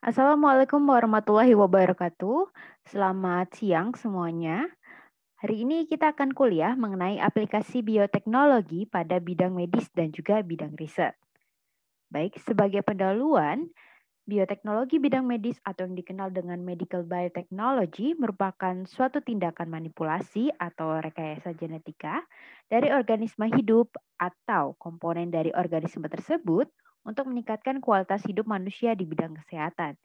Assalamualaikum warahmatullahi wabarakatuh. Selamat siang semuanya. Hari ini kita akan kuliah mengenai aplikasi bioteknologi pada bidang medis dan juga bidang riset. Baik, sebagai pendahuluan, bioteknologi bidang medis atau yang dikenal dengan medical biotechnology merupakan suatu tindakan manipulasi atau rekayasa genetika dari organisme hidup atau komponen dari organisme tersebut untuk meningkatkan kualitas hidup manusia di bidang kesehatan.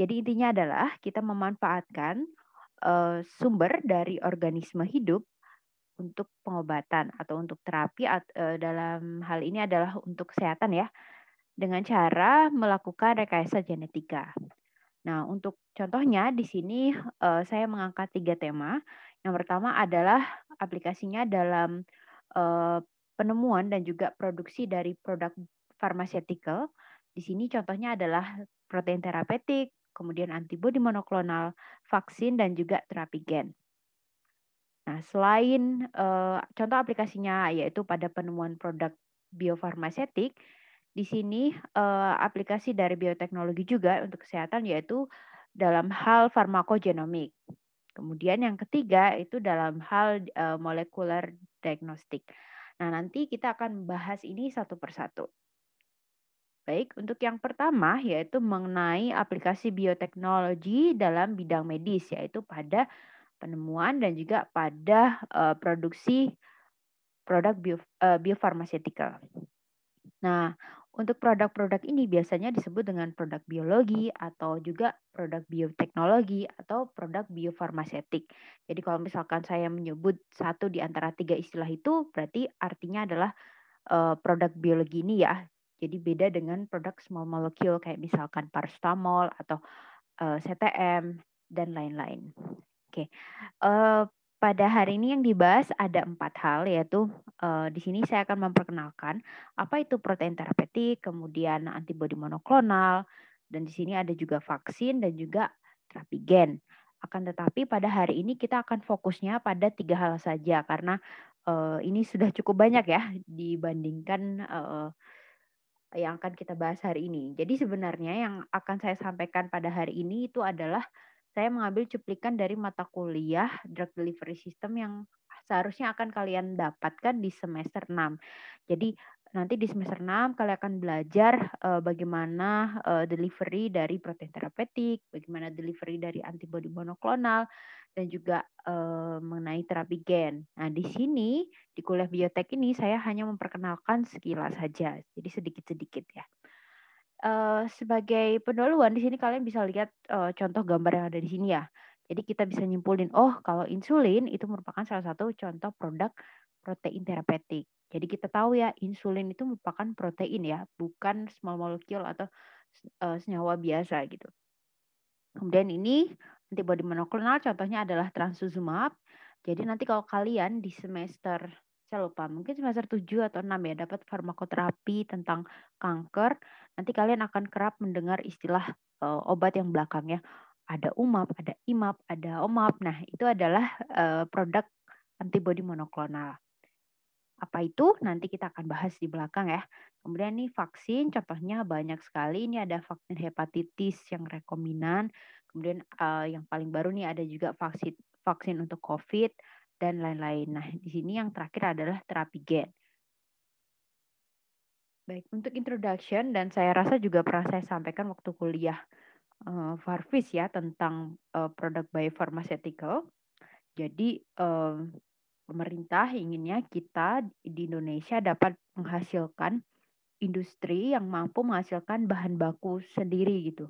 Jadi intinya adalah kita memanfaatkan uh, sumber dari organisme hidup untuk pengobatan atau untuk terapi at, uh, dalam hal ini adalah untuk kesehatan ya dengan cara melakukan rekayasa genetika. Nah, untuk contohnya di sini uh, saya mengangkat tiga tema. Yang pertama adalah aplikasinya dalam uh, penemuan dan juga produksi dari produk pharmaceutical. Di sini contohnya adalah protein terapeutik, kemudian antibodi monoklonal, vaksin, dan juga terapi gen. Nah, selain uh, contoh aplikasinya yaitu pada penemuan produk biofarmasetik, di sini uh, aplikasi dari bioteknologi juga untuk kesehatan yaitu dalam hal farmakogenomik. Kemudian yang ketiga itu dalam hal uh, molekuler diagnostik. Nah, nanti kita akan bahas ini satu persatu. Baik, untuk yang pertama yaitu mengenai aplikasi bioteknologi dalam bidang medis yaitu pada penemuan dan juga pada uh, produksi produk bio, uh, Nah, untuk produk-produk ini biasanya disebut dengan produk biologi atau juga produk bioteknologi atau produk biofarmasetik. Jadi kalau misalkan saya menyebut satu di antara tiga istilah itu berarti artinya adalah eh, produk biologi ini ya jadi beda dengan produk small molecule kayak misalkan paracetamol atau uh, eh, CTM dan lain-lain. Oke, okay. uh, eh, pada hari ini yang dibahas ada empat hal yaitu uh, di sini saya akan memperkenalkan apa itu protein terapeutik, kemudian antibody monoklonal, dan di sini ada juga vaksin dan juga terapi gen. Akan tetapi pada hari ini kita akan fokusnya pada tiga hal saja karena uh, ini sudah cukup banyak ya dibandingkan uh, yang akan kita bahas hari ini. Jadi sebenarnya yang akan saya sampaikan pada hari ini itu adalah saya mengambil cuplikan dari mata kuliah Drug Delivery System yang seharusnya akan kalian dapatkan di semester 6. Jadi nanti di semester 6 kalian akan belajar uh, bagaimana uh, delivery dari protein terapeutik, bagaimana delivery dari antibody monoklonal, dan juga mengenai terapi gen. Nah, di sini di kuliah biotek ini saya hanya memperkenalkan sekilas saja, jadi sedikit-sedikit ya. sebagai pendahuluan di sini kalian bisa lihat contoh gambar yang ada di sini ya. Jadi kita bisa nyimpulin, oh kalau insulin itu merupakan salah satu contoh produk protein terapeutik. Jadi kita tahu ya insulin itu merupakan protein ya, bukan small molecule atau uh, senyawa biasa gitu. Kemudian ini Antibody monoklonal contohnya adalah transuzumab. Jadi hmm. nanti kalau kalian di semester saya lupa, mungkin semester 7 atau 6 ya dapat farmakoterapi tentang kanker, nanti kalian akan kerap mendengar istilah uh, obat yang belakangnya ada UMAP, ada IMAP, ada OMAP. Nah, itu adalah uh, produk antibody monoklonal. Apa itu? Nanti kita akan bahas di belakang ya. Kemudian nih vaksin, contohnya banyak sekali. Ini ada vaksin hepatitis yang rekombinan. Kemudian uh, yang paling baru nih ada juga vaksin vaksin untuk COVID dan lain-lain. Nah, di sini yang terakhir adalah terapi gen. Baik, untuk introduction dan saya rasa juga pernah saya sampaikan waktu kuliah uh, Farfis ya tentang uh, produk biopharmaceutical. Jadi uh, pemerintah inginnya kita di Indonesia dapat menghasilkan industri yang mampu menghasilkan bahan baku sendiri gitu.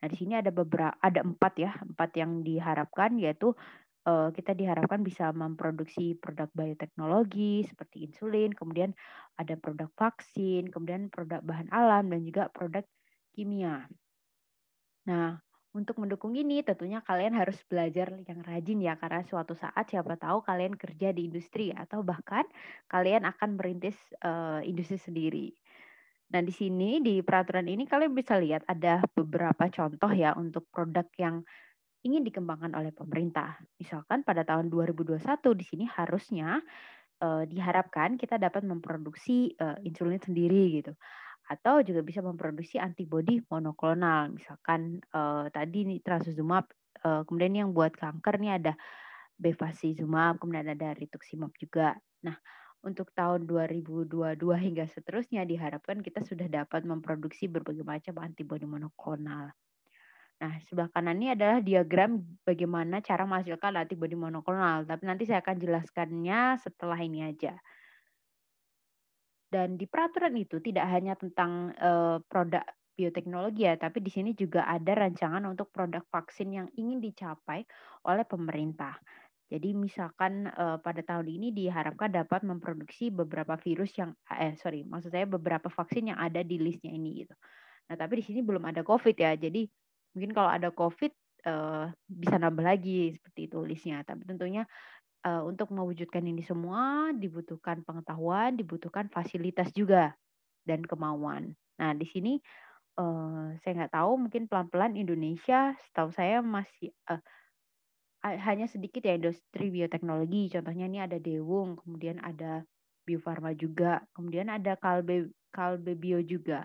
Nah di sini ada beberapa ada empat ya empat yang diharapkan yaitu eh, kita diharapkan bisa memproduksi produk bioteknologi seperti insulin, kemudian ada produk vaksin, kemudian produk bahan alam dan juga produk kimia. Nah untuk mendukung ini tentunya kalian harus belajar yang rajin ya karena suatu saat siapa tahu kalian kerja di industri atau bahkan kalian akan merintis uh, industri sendiri. Nah, di sini di peraturan ini kalian bisa lihat ada beberapa contoh ya untuk produk yang ingin dikembangkan oleh pemerintah. Misalkan pada tahun 2021 di sini harusnya uh, diharapkan kita dapat memproduksi uh, insulin sendiri gitu atau juga bisa memproduksi antibodi monoklonal misalkan uh, tadi ini trastuzumab uh, kemudian yang buat kanker nih ada bevacizumab kemudian ada rituximab juga nah untuk tahun 2022 hingga seterusnya diharapkan kita sudah dapat memproduksi berbagai macam antibodi monoklonal. Nah, sebelah kanan ini adalah diagram bagaimana cara menghasilkan antibodi monoklonal, tapi nanti saya akan jelaskannya setelah ini aja. Dan di peraturan itu tidak hanya tentang uh, produk bioteknologi ya, tapi di sini juga ada rancangan untuk produk vaksin yang ingin dicapai oleh pemerintah. Jadi misalkan uh, pada tahun ini diharapkan dapat memproduksi beberapa virus yang eh sorry, maksud saya beberapa vaksin yang ada di listnya ini gitu. Nah tapi di sini belum ada COVID ya, jadi mungkin kalau ada COVID uh, bisa nambah lagi seperti itu listnya. Tapi tentunya uh, untuk mewujudkan ini semua dibutuhkan pengetahuan, dibutuhkan fasilitas juga dan kemauan. Nah, di sini uh, saya nggak tahu mungkin pelan-pelan Indonesia setahu saya masih uh, hanya sedikit ya industri bioteknologi. Contohnya ini ada Dewung, kemudian ada Bio Farma juga, kemudian ada Kalbe Kalbe Bio juga.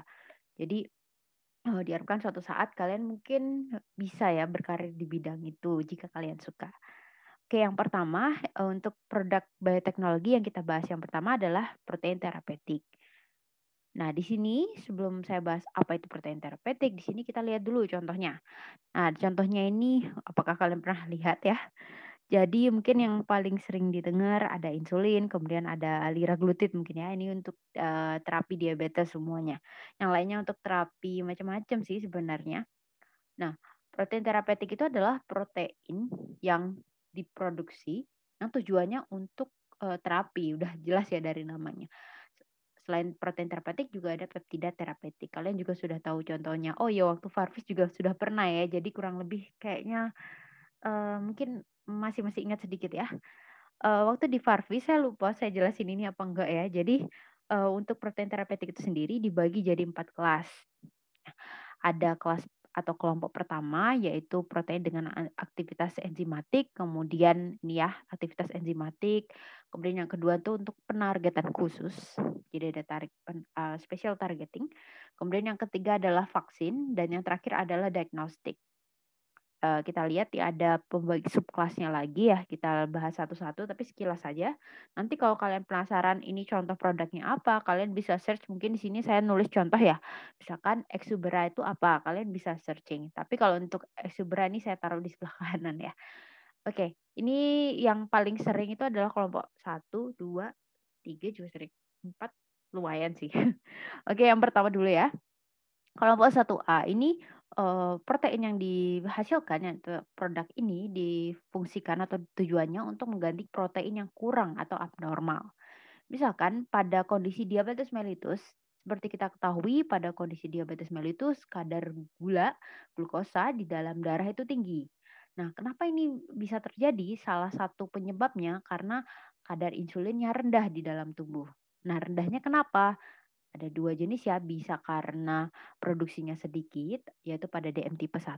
Jadi uh, diharapkan suatu saat kalian mungkin bisa ya berkarir di bidang itu jika kalian suka. Oke, yang pertama eh, untuk produk bioteknologi yang kita bahas yang pertama adalah protein terapeutik. Nah, di sini sebelum saya bahas apa itu protein terapeutik, di sini kita lihat dulu contohnya. Nah, contohnya ini apakah kalian pernah lihat ya? Jadi mungkin yang paling sering didengar ada insulin, kemudian ada liraglutid mungkin ya. Ini untuk uh, terapi diabetes semuanya. Yang lainnya untuk terapi macam-macam sih sebenarnya. Nah, protein terapeutik itu adalah protein yang diproduksi yang tujuannya untuk uh, terapi. Udah jelas ya dari namanya. Selain protein terapeutik juga ada peptida terapeutik. Kalian juga sudah tahu contohnya. Oh ya waktu farvis juga sudah pernah ya. Jadi kurang lebih kayaknya uh, mungkin masih masih ingat sedikit ya. Uh, waktu di farvis saya lupa saya jelasin ini apa enggak ya. Jadi uh, untuk protein terapeutik itu sendiri dibagi jadi empat kelas. Ada kelas atau kelompok pertama yaitu protein dengan aktivitas enzimatik, kemudian ini ya aktivitas enzimatik, kemudian yang kedua tuh untuk penargetan khusus, jadi ada tarik uh, special targeting, kemudian yang ketiga adalah vaksin dan yang terakhir adalah diagnostik. Eh, kita lihat ya ada pembagi subkelasnya lagi ya kita bahas satu-satu tapi sekilas saja nanti kalau kalian penasaran ini contoh produknya apa kalian bisa search mungkin di sini saya nulis contoh ya misalkan exubera itu apa kalian bisa searching tapi kalau untuk exubera ini saya taruh di sebelah kanan ya oke ini yang paling sering itu adalah kelompok satu dua tiga juga sering empat lumayan sih oke yang pertama dulu ya kelompok 1A ini uh, protein yang dihasilkan yang produk ini difungsikan atau tujuannya untuk mengganti protein yang kurang atau abnormal. Misalkan pada kondisi diabetes mellitus, seperti kita ketahui pada kondisi diabetes mellitus kadar gula glukosa di dalam darah itu tinggi. Nah, kenapa ini bisa terjadi? Salah satu penyebabnya karena kadar insulinnya rendah di dalam tubuh. Nah, rendahnya kenapa? ada dua jenis ya, bisa karena produksinya sedikit, yaitu pada DM tipe 1,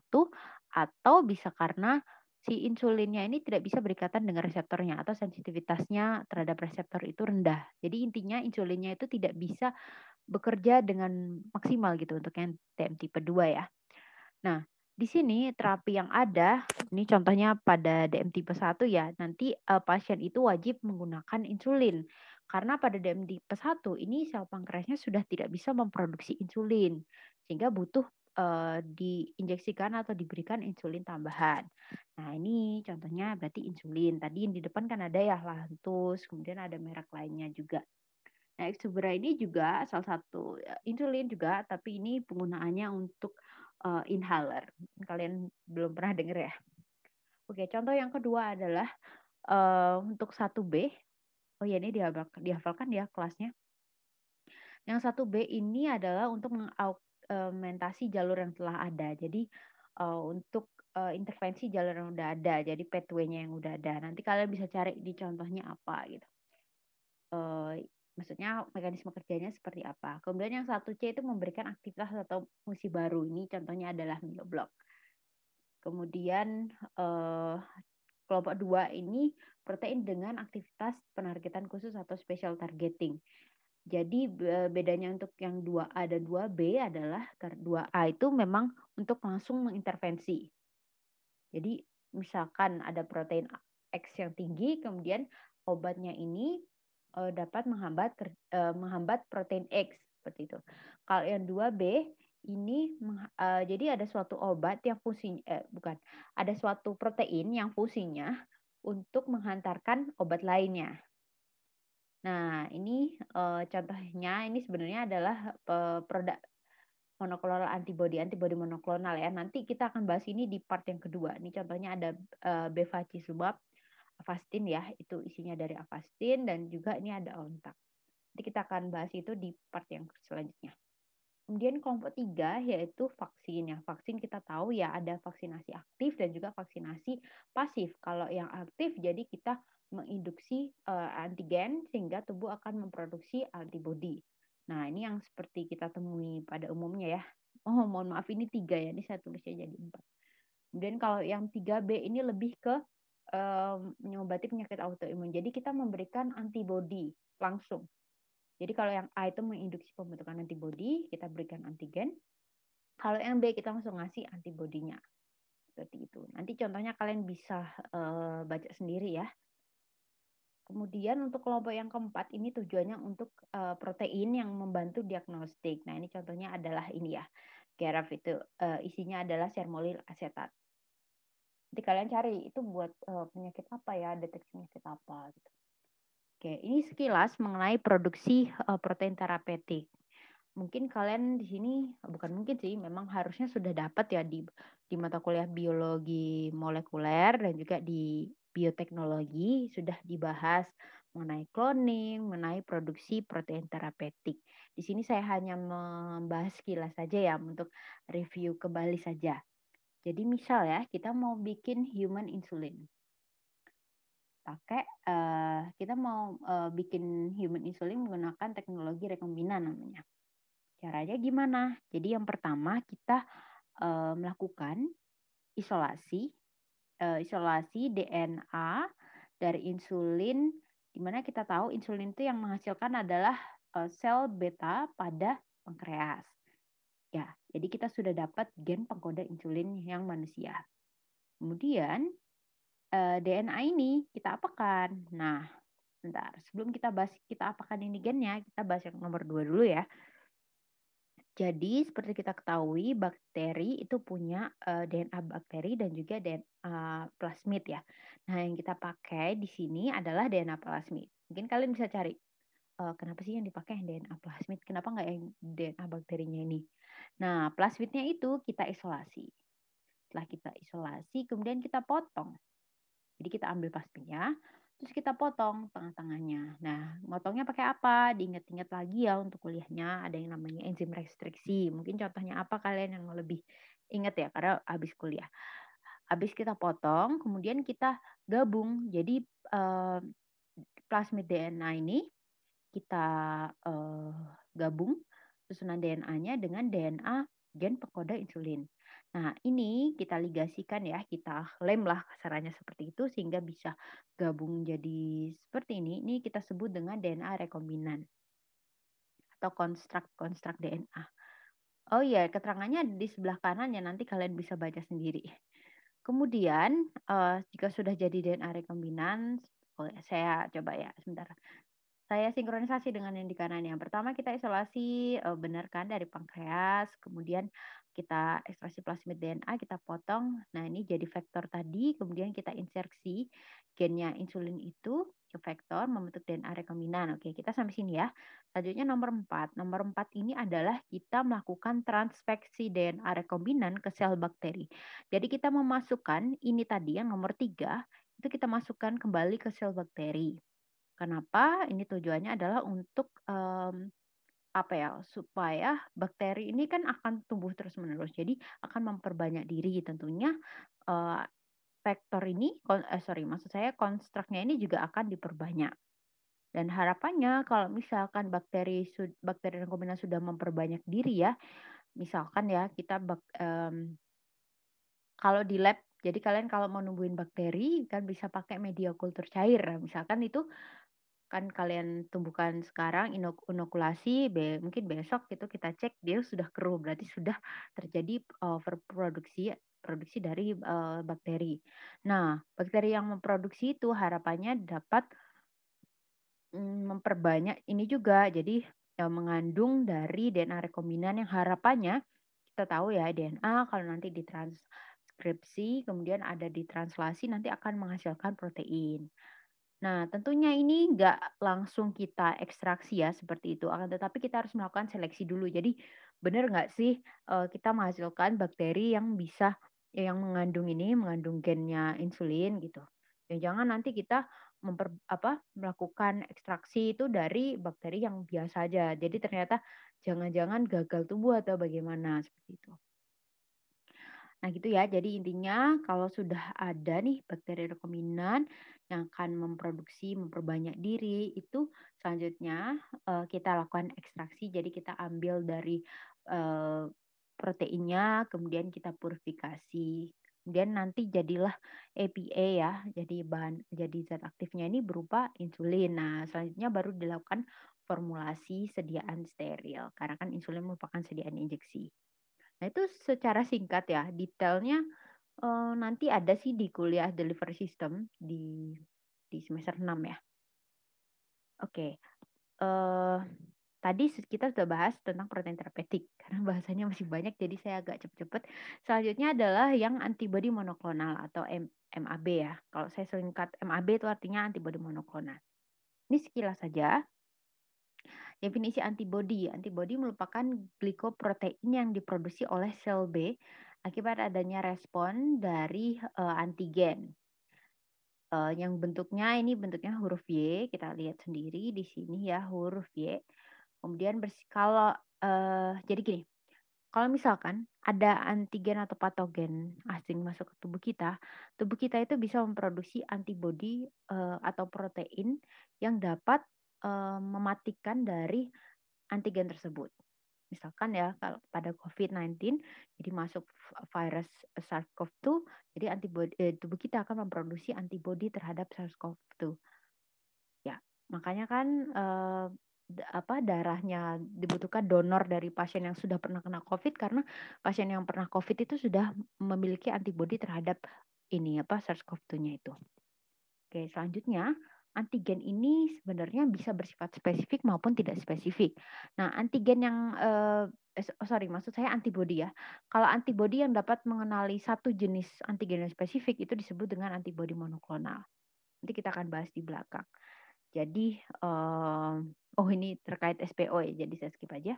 atau bisa karena si insulinnya ini tidak bisa berikatan dengan reseptornya atau sensitivitasnya terhadap reseptor itu rendah. Jadi intinya insulinnya itu tidak bisa bekerja dengan maksimal gitu untuk yang DM tipe 2 ya. Nah, di sini terapi yang ada, ini contohnya pada DM tipe 1 ya, nanti uh, pasien itu wajib menggunakan insulin karena pada DM tipe 1 ini sel pankreasnya sudah tidak bisa memproduksi insulin sehingga butuh uh, diinjeksikan atau diberikan insulin tambahan. Nah, ini contohnya berarti insulin. Tadi di depan kan ada ya lantus, kemudian ada merek lainnya juga. Nah, Exubera ini juga salah satu ya, insulin juga, tapi ini penggunaannya untuk uh, inhaler. Kalian belum pernah dengar ya? Oke, contoh yang kedua adalah uh, untuk 1B oh ya ini dihafalkan, dihafalkan ya kelasnya. Yang satu B ini adalah untuk mengaugmentasi jalur yang telah ada. Jadi uh, untuk uh, intervensi jalur yang udah ada, jadi pathway-nya yang udah ada. Nanti kalian bisa cari di contohnya apa gitu. Uh, maksudnya mekanisme kerjanya seperti apa. Kemudian yang satu C itu memberikan aktivitas atau fungsi baru. Ini contohnya adalah milo Kemudian uh, Kelompok dua ini protein dengan aktivitas penargetan khusus atau special targeting. Jadi bedanya untuk yang 2A dan 2B adalah 2A itu memang untuk langsung mengintervensi. Jadi misalkan ada protein X yang tinggi, kemudian obatnya ini eh, dapat menghambat eh, menghambat protein X seperti itu. Kalau yang 2B ini uh, jadi ada suatu obat yang fungsinya eh, bukan ada suatu protein yang fungsinya untuk menghantarkan obat lainnya. Nah ini uh, contohnya ini sebenarnya adalah uh, produk monoklonal antibody antibody monoklonal ya. Nanti kita akan bahas ini di part yang kedua. Ini contohnya ada uh, bevacizumab, avastin ya itu isinya dari avastin dan juga ini ada ontak. Nanti kita akan bahas itu di part yang selanjutnya. Kemudian kelompok tiga yaitu vaksin. Yang vaksin kita tahu ya ada vaksinasi aktif dan juga vaksinasi pasif. Kalau yang aktif jadi kita menginduksi uh, antigen sehingga tubuh akan memproduksi antibody. Nah ini yang seperti kita temui pada umumnya ya. Oh mohon maaf ini tiga ya, ini saya tulisnya jadi empat. Kemudian kalau yang 3B ini lebih ke uh, eh, mengobati penyakit autoimun. Jadi kita memberikan antibody langsung jadi kalau yang A itu menginduksi pembentukan antibodi, kita berikan antigen. Kalau yang B kita langsung ngasih antibodinya. Seperti itu. Nanti contohnya kalian bisa uh, baca sendiri ya. Kemudian untuk kelompok yang keempat ini tujuannya untuk uh, protein yang membantu diagnostik. Nah ini contohnya adalah ini ya, Geraf itu uh, isinya adalah sermolil asetat. Nanti kalian cari itu buat uh, penyakit apa ya, deteksi penyakit apa gitu. Oke, ini sekilas mengenai produksi eh, protein terapeutik. Mungkin kalian di sini bukan mungkin sih, memang harusnya sudah dapat ya di di mata kuliah biologi molekuler dan juga di bioteknologi sudah dibahas mengenai cloning, mengenai produksi protein terapeutik. Di sini saya hanya membahas sekilas saja ya untuk review kembali saja. Jadi misal ya, kita mau bikin human insulin pakai uh, eh, kita mau uh, bikin human insulin menggunakan teknologi rekombinan namanya. Caranya gimana? Jadi yang pertama kita uh, melakukan isolasi uh, isolasi DNA dari insulin di mana kita tahu insulin itu yang menghasilkan adalah uh, sel beta pada pankreas. Ya, jadi kita sudah dapat gen pengkode insulin yang manusia. Kemudian Eh, DNA ini kita apakan. Nah, bentar. Sebelum kita bahas kita apakan ini gennya, kita bahas yang nomor dua dulu ya. Jadi seperti kita ketahui bakteri itu punya uh, eh, DNA bakteri dan juga DNA plasmid ya. Nah yang kita pakai di sini adalah DNA plasmid. Mungkin kalian bisa cari uh, kenapa sih yang dipakai DNA plasmid? Kenapa nggak yang DNA bakterinya ini? Nah plasmidnya itu kita isolasi. Setelah kita isolasi kemudian kita potong. Jadi kita ambil pastinya, terus kita potong tengah-tengahnya. Nah, motongnya pakai apa? Diingat-ingat lagi ya untuk kuliahnya. Ada yang namanya enzim restriksi. Mungkin contohnya apa kalian yang lebih ingat ya karena habis kuliah. Habis kita potong, kemudian kita gabung. Jadi eh, plasmid DNA ini kita eh, gabung susunan DNA-nya dengan DNA gen pengkoda insulin. Nah, ini kita ligasikan ya, kita lem lah kasarannya seperti itu sehingga bisa gabung jadi seperti ini. Ini kita sebut dengan DNA rekombinan atau konstruk-konstruk DNA. Oh iya, keterangannya di sebelah kanan ya, nanti kalian bisa baca sendiri. Kemudian, eh, jika sudah jadi DNA rekombinan, saya coba ya, sebentar saya sinkronisasi dengan yang di kanan. Yang pertama kita isolasi uh, benar kan, dari pankreas, kemudian kita ekstraksi plasmid DNA, kita potong. Nah, ini jadi vektor tadi, kemudian kita insersi gennya insulin itu ke vektor membentuk DNA rekombinan. Oke, kita sampai sini ya. Selanjutnya nomor 4. Nomor 4 ini adalah kita melakukan transfeksi DNA rekombinan ke sel bakteri. Jadi kita memasukkan ini tadi yang nomor 3 itu kita masukkan kembali ke sel bakteri. Kenapa? Ini tujuannya adalah untuk um, apa ya supaya bakteri ini kan akan tumbuh terus menerus jadi akan memperbanyak diri tentunya uh, vektor ini uh, sorry maksud saya konstruknya ini juga akan diperbanyak dan harapannya kalau misalkan bakteri bakteri rekombinan sudah memperbanyak diri ya misalkan ya kita bak, um, kalau di lab jadi kalian kalau mau numbuhin bakteri kan bisa pakai media kultur cair misalkan itu kan kalian tumbuhkan sekarang inokulasi be mungkin besok itu kita cek dia sudah keruh berarti sudah terjadi eh, overproduksi produksi dari uh, bakteri. Nah, bakteri yang memproduksi itu harapannya dapat mm, memperbanyak ini juga jadi ya, mengandung dari DNA rekombinan yang harapannya kita tahu ya DNA kalau nanti ditranskripsi kemudian ada di translasi nanti akan menghasilkan protein. Nah, tentunya ini nggak langsung kita ekstraksi ya seperti itu, akan tetapi kita harus melakukan seleksi dulu. Jadi benar nggak sih eh, kita menghasilkan bakteri yang bisa yang mengandung ini, mengandung gennya insulin gitu. Dan jangan nanti kita memper, apa, melakukan ekstraksi itu dari bakteri yang biasa aja. Jadi ternyata jangan-jangan gagal tubuh atau bagaimana seperti itu. Nah gitu ya, jadi intinya kalau sudah ada nih bakteri rekombinan yang akan memproduksi, memperbanyak diri itu selanjutnya uh, kita lakukan ekstraksi. Jadi kita ambil dari uh, proteinnya, kemudian kita purifikasi. Kemudian nanti jadilah EPA ya, jadi bahan jadi zat aktifnya ini berupa insulin. Nah, selanjutnya baru dilakukan formulasi sediaan steril karena kan insulin merupakan sediaan injeksi. Nah, itu secara singkat ya, detailnya uh, nanti ada sih di kuliah delivery system di di semester 6 ya. Oke. Okay. Uh, eh, tadi kita sudah bahas tentang protein terapeutik karena bahasanya masih banyak jadi saya agak cepet-cepet. Selanjutnya adalah yang antibody monoklonal atau M MAB ya. Kalau saya singkat MAB itu artinya antibody monoklonal. Ini sekilas saja. Definisi antibody, antibody merupakan glikoprotein yang diproduksi oleh sel B akibat adanya respon dari uh, antigen. Uh, yang bentuknya ini bentuknya huruf Y, kita lihat sendiri di sini ya huruf Y. Kemudian kalau uh, jadi gini, kalau misalkan ada antigen atau patogen asing masuk ke tubuh kita, tubuh kita itu bisa memproduksi antibodi uh, atau protein yang dapat uh, mematikan dari antigen tersebut misalkan ya kalau pada COVID-19 jadi masuk virus SARS-CoV-2 jadi antibody eh, tubuh kita akan memproduksi antibody terhadap SARS-CoV-2 ya makanya kan eh, apa darahnya dibutuhkan donor dari pasien yang sudah pernah kena COVID karena pasien yang pernah COVID itu sudah memiliki antibody terhadap ini apa SARS-CoV-2-nya itu. Oke, selanjutnya antigen ini sebenarnya bisa bersifat spesifik maupun tidak spesifik. Nah, antigen yang eh, oh, sorry maksud saya antibodi ya. Kalau antibodi yang dapat mengenali satu jenis antigen yang spesifik itu disebut dengan antibodi monoklonal. Nanti kita akan bahas di belakang. Jadi eh, oh ini terkait SPO ya, jadi saya skip aja.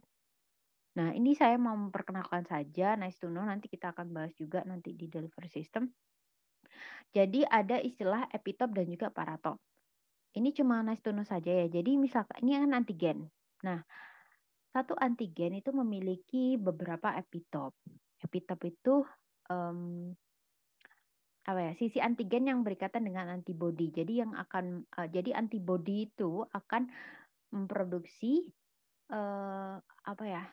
Nah, ini saya mau memperkenalkan saja nice to know nanti kita akan bahas juga nanti di delivery system. Jadi ada istilah epitop dan juga paratop ini cuma nice to know saja ya. Jadi misalkan ini kan antigen. Nah, satu antigen itu memiliki beberapa epitop. Epitop itu um, apa ya? Sisi antigen yang berikatan dengan antibodi. Jadi yang akan uh, jadi antibodi itu akan memproduksi uh, apa ya?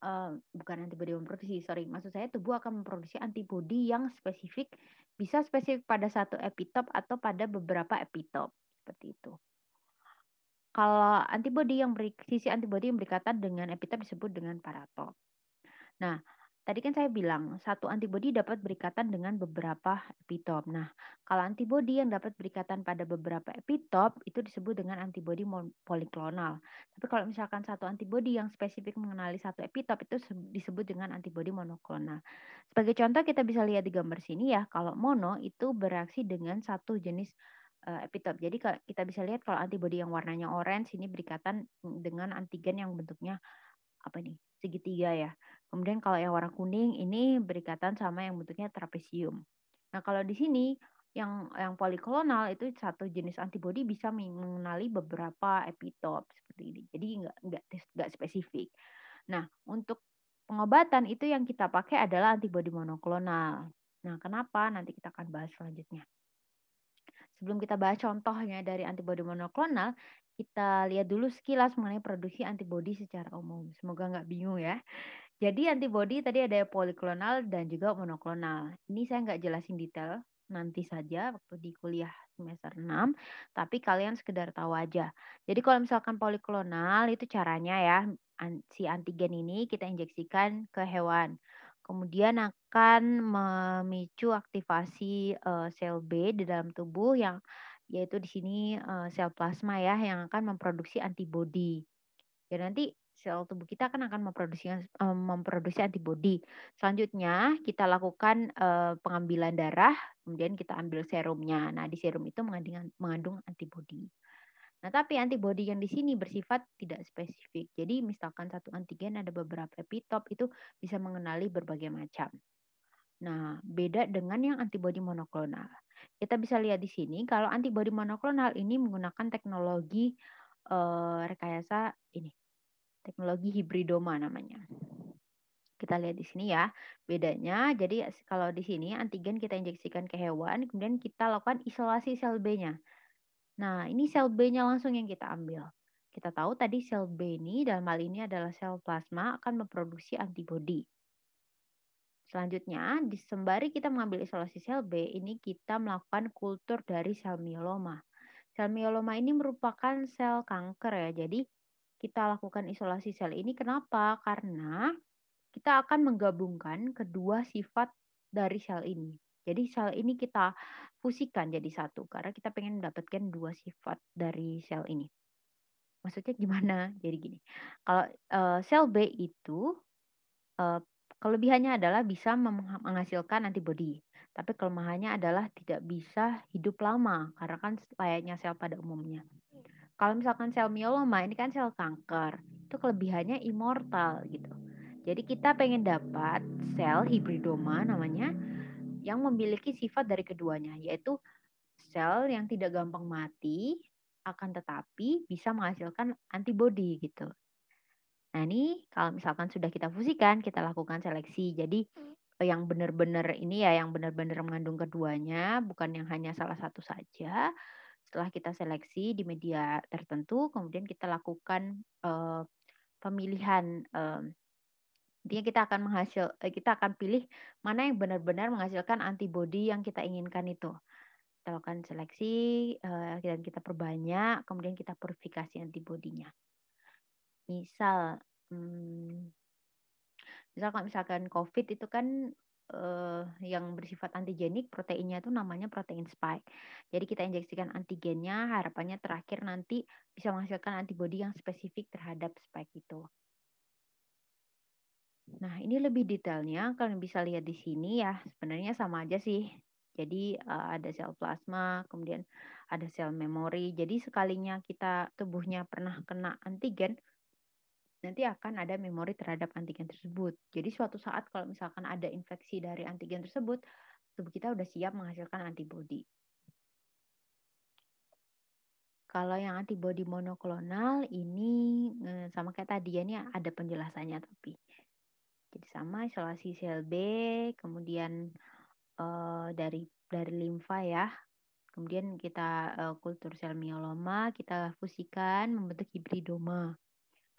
Uh, bukan antibodi memproduksi, sorry. Maksud saya tubuh akan memproduksi antibodi yang spesifik, bisa spesifik pada satu epitop atau pada beberapa epitop seperti itu. Kalau antibodi yang beri, sisi antibodi yang berikatan dengan epitop disebut dengan paratop. Nah, tadi kan saya bilang satu antibodi dapat berikatan dengan beberapa epitop. Nah, kalau antibodi yang dapat berikatan pada beberapa epitop itu disebut dengan antibodi poliklonal. Tapi kalau misalkan satu antibodi yang spesifik mengenali satu epitop itu disebut dengan antibodi monoklonal. Sebagai contoh kita bisa lihat di gambar sini ya, kalau mono itu bereaksi dengan satu jenis uh, eh, epitop. Jadi kita bisa lihat kalau antibodi yang warnanya orange ini berikatan dengan antigen yang bentuknya apa nih segitiga ya. Kemudian kalau yang warna kuning ini berikatan sama yang bentuknya trapesium. Nah kalau di sini yang yang poliklonal itu satu jenis antibodi bisa mengenali beberapa epitop seperti ini. Jadi nggak nggak nggak spesifik. Nah untuk pengobatan itu yang kita pakai adalah antibodi monoklonal. Nah kenapa nanti kita akan bahas selanjutnya. Sebelum kita bahas contohnya dari antibodi monoklonal, kita lihat dulu sekilas mengenai produksi antibodi secara umum. Semoga nggak bingung ya. Jadi antibodi tadi ada poliklonal dan juga monoklonal. Ini saya nggak jelasin detail nanti saja waktu di kuliah semester 6, tapi kalian sekedar tahu aja. Jadi kalau misalkan poliklonal itu caranya ya si antigen ini kita injeksikan ke hewan kemudian akan memicu aktivasi uh, sel B di dalam tubuh yang yaitu di sini uh, sel plasma ya yang akan memproduksi antibodi. Ya nanti sel tubuh kita kan akan memproduksi uh, memproduksi antibodi. Selanjutnya kita lakukan uh, pengambilan darah, kemudian kita ambil serumnya. Nah, di serum itu mengandung mengandung antibodi. Nah, tapi antibodi yang di sini bersifat tidak spesifik. Jadi, misalkan satu antigen ada beberapa epitop itu bisa mengenali berbagai macam. Nah, beda dengan yang antibodi monoklonal. Kita bisa lihat di sini kalau antibodi monoklonal ini menggunakan teknologi eh, rekayasa ini. Teknologi hibridoma namanya. Kita lihat di sini ya, bedanya. Jadi kalau di sini antigen kita injeksikan ke hewan, kemudian kita lakukan isolasi sel B-nya Nah, ini sel B-nya langsung yang kita ambil. Kita tahu tadi sel B ini dalam hal ini adalah sel plasma akan memproduksi antibodi. Selanjutnya, sembari kita mengambil isolasi sel B, ini kita melakukan kultur dari sel mieloma. Sel mieloma ini merupakan sel kanker ya. Jadi kita lakukan isolasi sel ini kenapa? Karena kita akan menggabungkan kedua sifat dari sel ini. Jadi sel ini kita fusikan jadi satu karena kita pengen mendapatkan dua sifat dari sel ini. Maksudnya gimana? Jadi gini, kalau uh, sel B itu uh, kelebihannya adalah bisa menghasilkan antibody, tapi kelemahannya adalah tidak bisa hidup lama karena kan layaknya sel pada umumnya. Kalau misalkan sel mioloma ini kan sel kanker, itu kelebihannya immortal gitu. Jadi kita pengen dapat sel hibridoma namanya yang memiliki sifat dari keduanya, yaitu sel yang tidak gampang mati, akan tetapi bisa menghasilkan antibodi gitu. Nah ini kalau misalkan sudah kita fusikan, kita lakukan seleksi. Jadi hmm. yang benar-benar ini ya yang benar-benar mengandung keduanya, bukan yang hanya salah satu saja. Setelah kita seleksi di media tertentu, kemudian kita lakukan uh, pemilihan uh, Intinya kita akan menghasil eh, kita akan pilih mana yang benar-benar menghasilkan antibodi yang kita inginkan itu. Kita lakukan seleksi eh, dan kita perbanyak, kemudian kita purifikasi antibodinya. Misal hmm, misal kalau misalkan COVID itu kan eh, yang bersifat antigenik proteinnya itu namanya protein spike. Jadi kita injeksikan antigennya harapannya terakhir nanti bisa menghasilkan antibodi yang spesifik terhadap spike itu. Nah, ini lebih detailnya kalian bisa lihat di sini ya. Sebenarnya sama aja sih. Jadi eh, ada sel plasma, kemudian ada sel memori. Jadi sekalinya kita tubuhnya pernah kena antigen, nanti akan ada memori terhadap antigen tersebut. Jadi suatu saat kalau misalkan ada infeksi dari antigen tersebut, tubuh kita sudah siap menghasilkan antibodi. Kalau yang antibodi monoklonal ini eh, sama kayak tadi ya, ini ada penjelasannya tapi jadi sama isolasi sel B kemudian uh, dari dari limfa ya kemudian kita uh, kultur sel mieloma kita fusikan membentuk hibridoma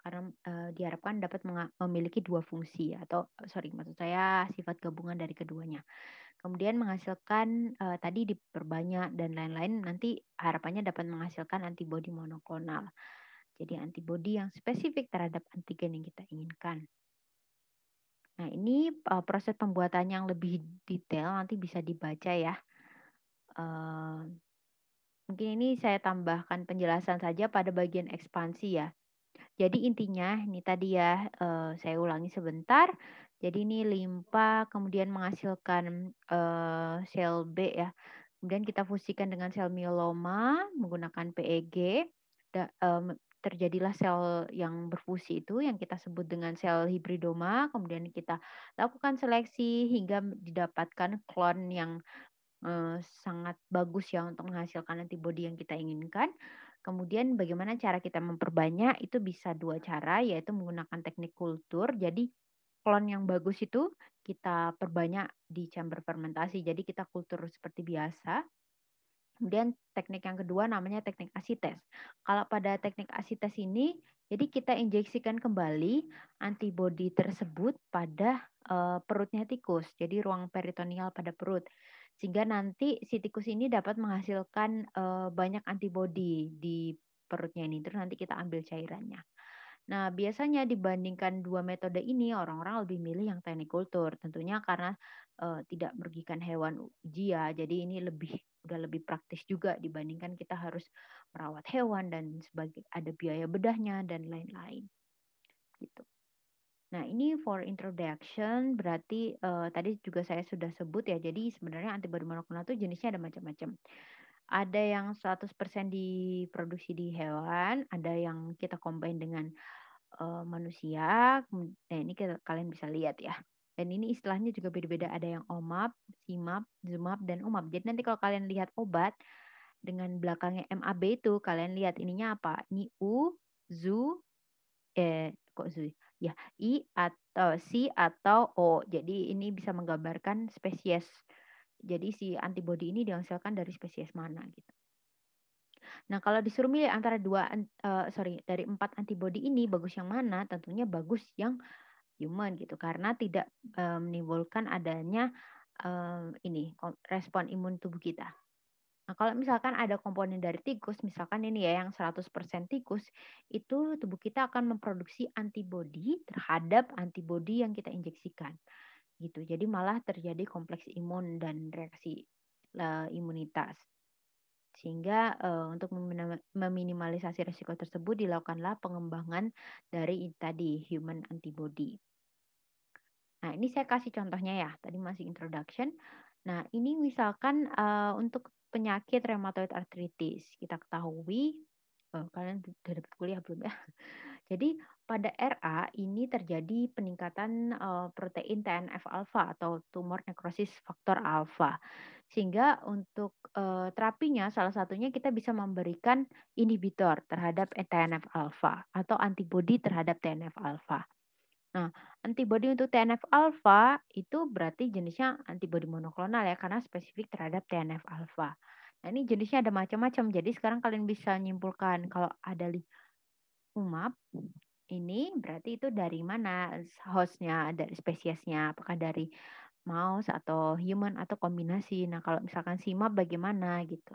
karena uh, diharapkan dapat memiliki dua fungsi atau sorry maksud saya sifat gabungan dari keduanya kemudian menghasilkan uh, tadi diperbanyak dan lain-lain nanti harapannya dapat menghasilkan antibodi monoklonal jadi antibodi yang spesifik terhadap antigen yang kita inginkan Nah, ini uh, proses pembuatan yang lebih detail nanti bisa dibaca ya. Uh, mungkin ini saya tambahkan penjelasan saja pada bagian ekspansi ya. Jadi intinya ini tadi ya uh, saya ulangi sebentar. Jadi ini limpa kemudian menghasilkan uh, sel B ya. Kemudian kita fusikan dengan sel mieloma menggunakan PEG. Da, um, terjadilah sel yang berfungsi itu yang kita sebut dengan sel hibridoma, kemudian kita lakukan seleksi hingga didapatkan klon yang eh, sangat bagus ya untuk menghasilkan antibodi yang kita inginkan. Kemudian bagaimana cara kita memperbanyak itu bisa dua cara yaitu menggunakan teknik kultur. Jadi klon yang bagus itu kita perbanyak di chamber fermentasi. Jadi kita kultur seperti biasa Kemudian teknik yang kedua namanya teknik asites. Kalau pada teknik asites ini, jadi kita injeksikan kembali antibodi tersebut pada uh, perutnya tikus, jadi ruang peritoneal pada perut. Sehingga nanti si tikus ini dapat menghasilkan uh, banyak antibodi di perutnya ini. Terus nanti kita ambil cairannya. Nah, biasanya dibandingkan dua metode ini, orang-orang lebih milih yang teknik kultur Tentunya karena uh, tidak merugikan hewan uji ya. Jadi ini lebih udah lebih praktis juga dibandingkan kita harus merawat hewan dan sebagai ada biaya bedahnya dan lain-lain. Gitu. Nah, ini for introduction berarti uh, tadi juga saya sudah sebut ya. Jadi sebenarnya antibodi monoklonal itu jenisnya ada macam-macam ada yang 100% diproduksi di hewan, ada yang kita combine dengan uh, manusia. Nah, ini kita, kalian bisa lihat ya. Dan ini istilahnya juga beda-beda, ada yang OMAP, SIMAP, ZUMAP, dan UMAP. Jadi nanti kalau kalian lihat obat dengan belakangnya MAB itu, kalian lihat ininya apa? Ini U, ZU, eh kok ZU? Ya, I atau C atau O. Jadi ini bisa menggambarkan spesies jadi si antibodi ini dihasilkan dari spesies mana gitu. Nah, kalau disuruh milih antara dua uh, sorry, dari empat antibodi ini bagus yang mana? Tentunya bagus yang human gitu karena tidak um, menimbulkan adanya um, ini respon imun tubuh kita. Nah, kalau misalkan ada komponen dari tikus, misalkan ini ya yang 100% tikus, itu tubuh kita akan memproduksi antibodi terhadap antibodi yang kita injeksikan gitu. Jadi malah terjadi kompleks imun dan reaksi uh, imunitas. Sehingga uh, untuk meminimalisasi risiko tersebut dilakukanlah pengembangan dari tadi human antibody. Nah, ini saya kasih contohnya ya. Tadi masih introduction. Nah, ini misalkan uh, untuk penyakit rheumatoid arthritis. Kita ketahui, uh, kalian sudah dapat kuliah belum ya? Jadi pada RA ini terjadi peningkatan uh, protein TNF alfa atau tumor necrosis faktor alfa. Sehingga untuk uh, terapinya salah satunya kita bisa memberikan inhibitor terhadap TNF alfa atau antibodi terhadap TNF alfa. Nah, antibodi untuk TNF alfa itu berarti jenisnya antibodi monoklonal ya karena spesifik terhadap TNF alfa. Nah, ini jenisnya ada macam-macam. Jadi sekarang kalian bisa menyimpulkan kalau ada UMAP ini berarti itu dari mana hostnya, dari spesiesnya, apakah dari mouse atau human atau kombinasi. Nah kalau misalkan SIMAP bagaimana gitu.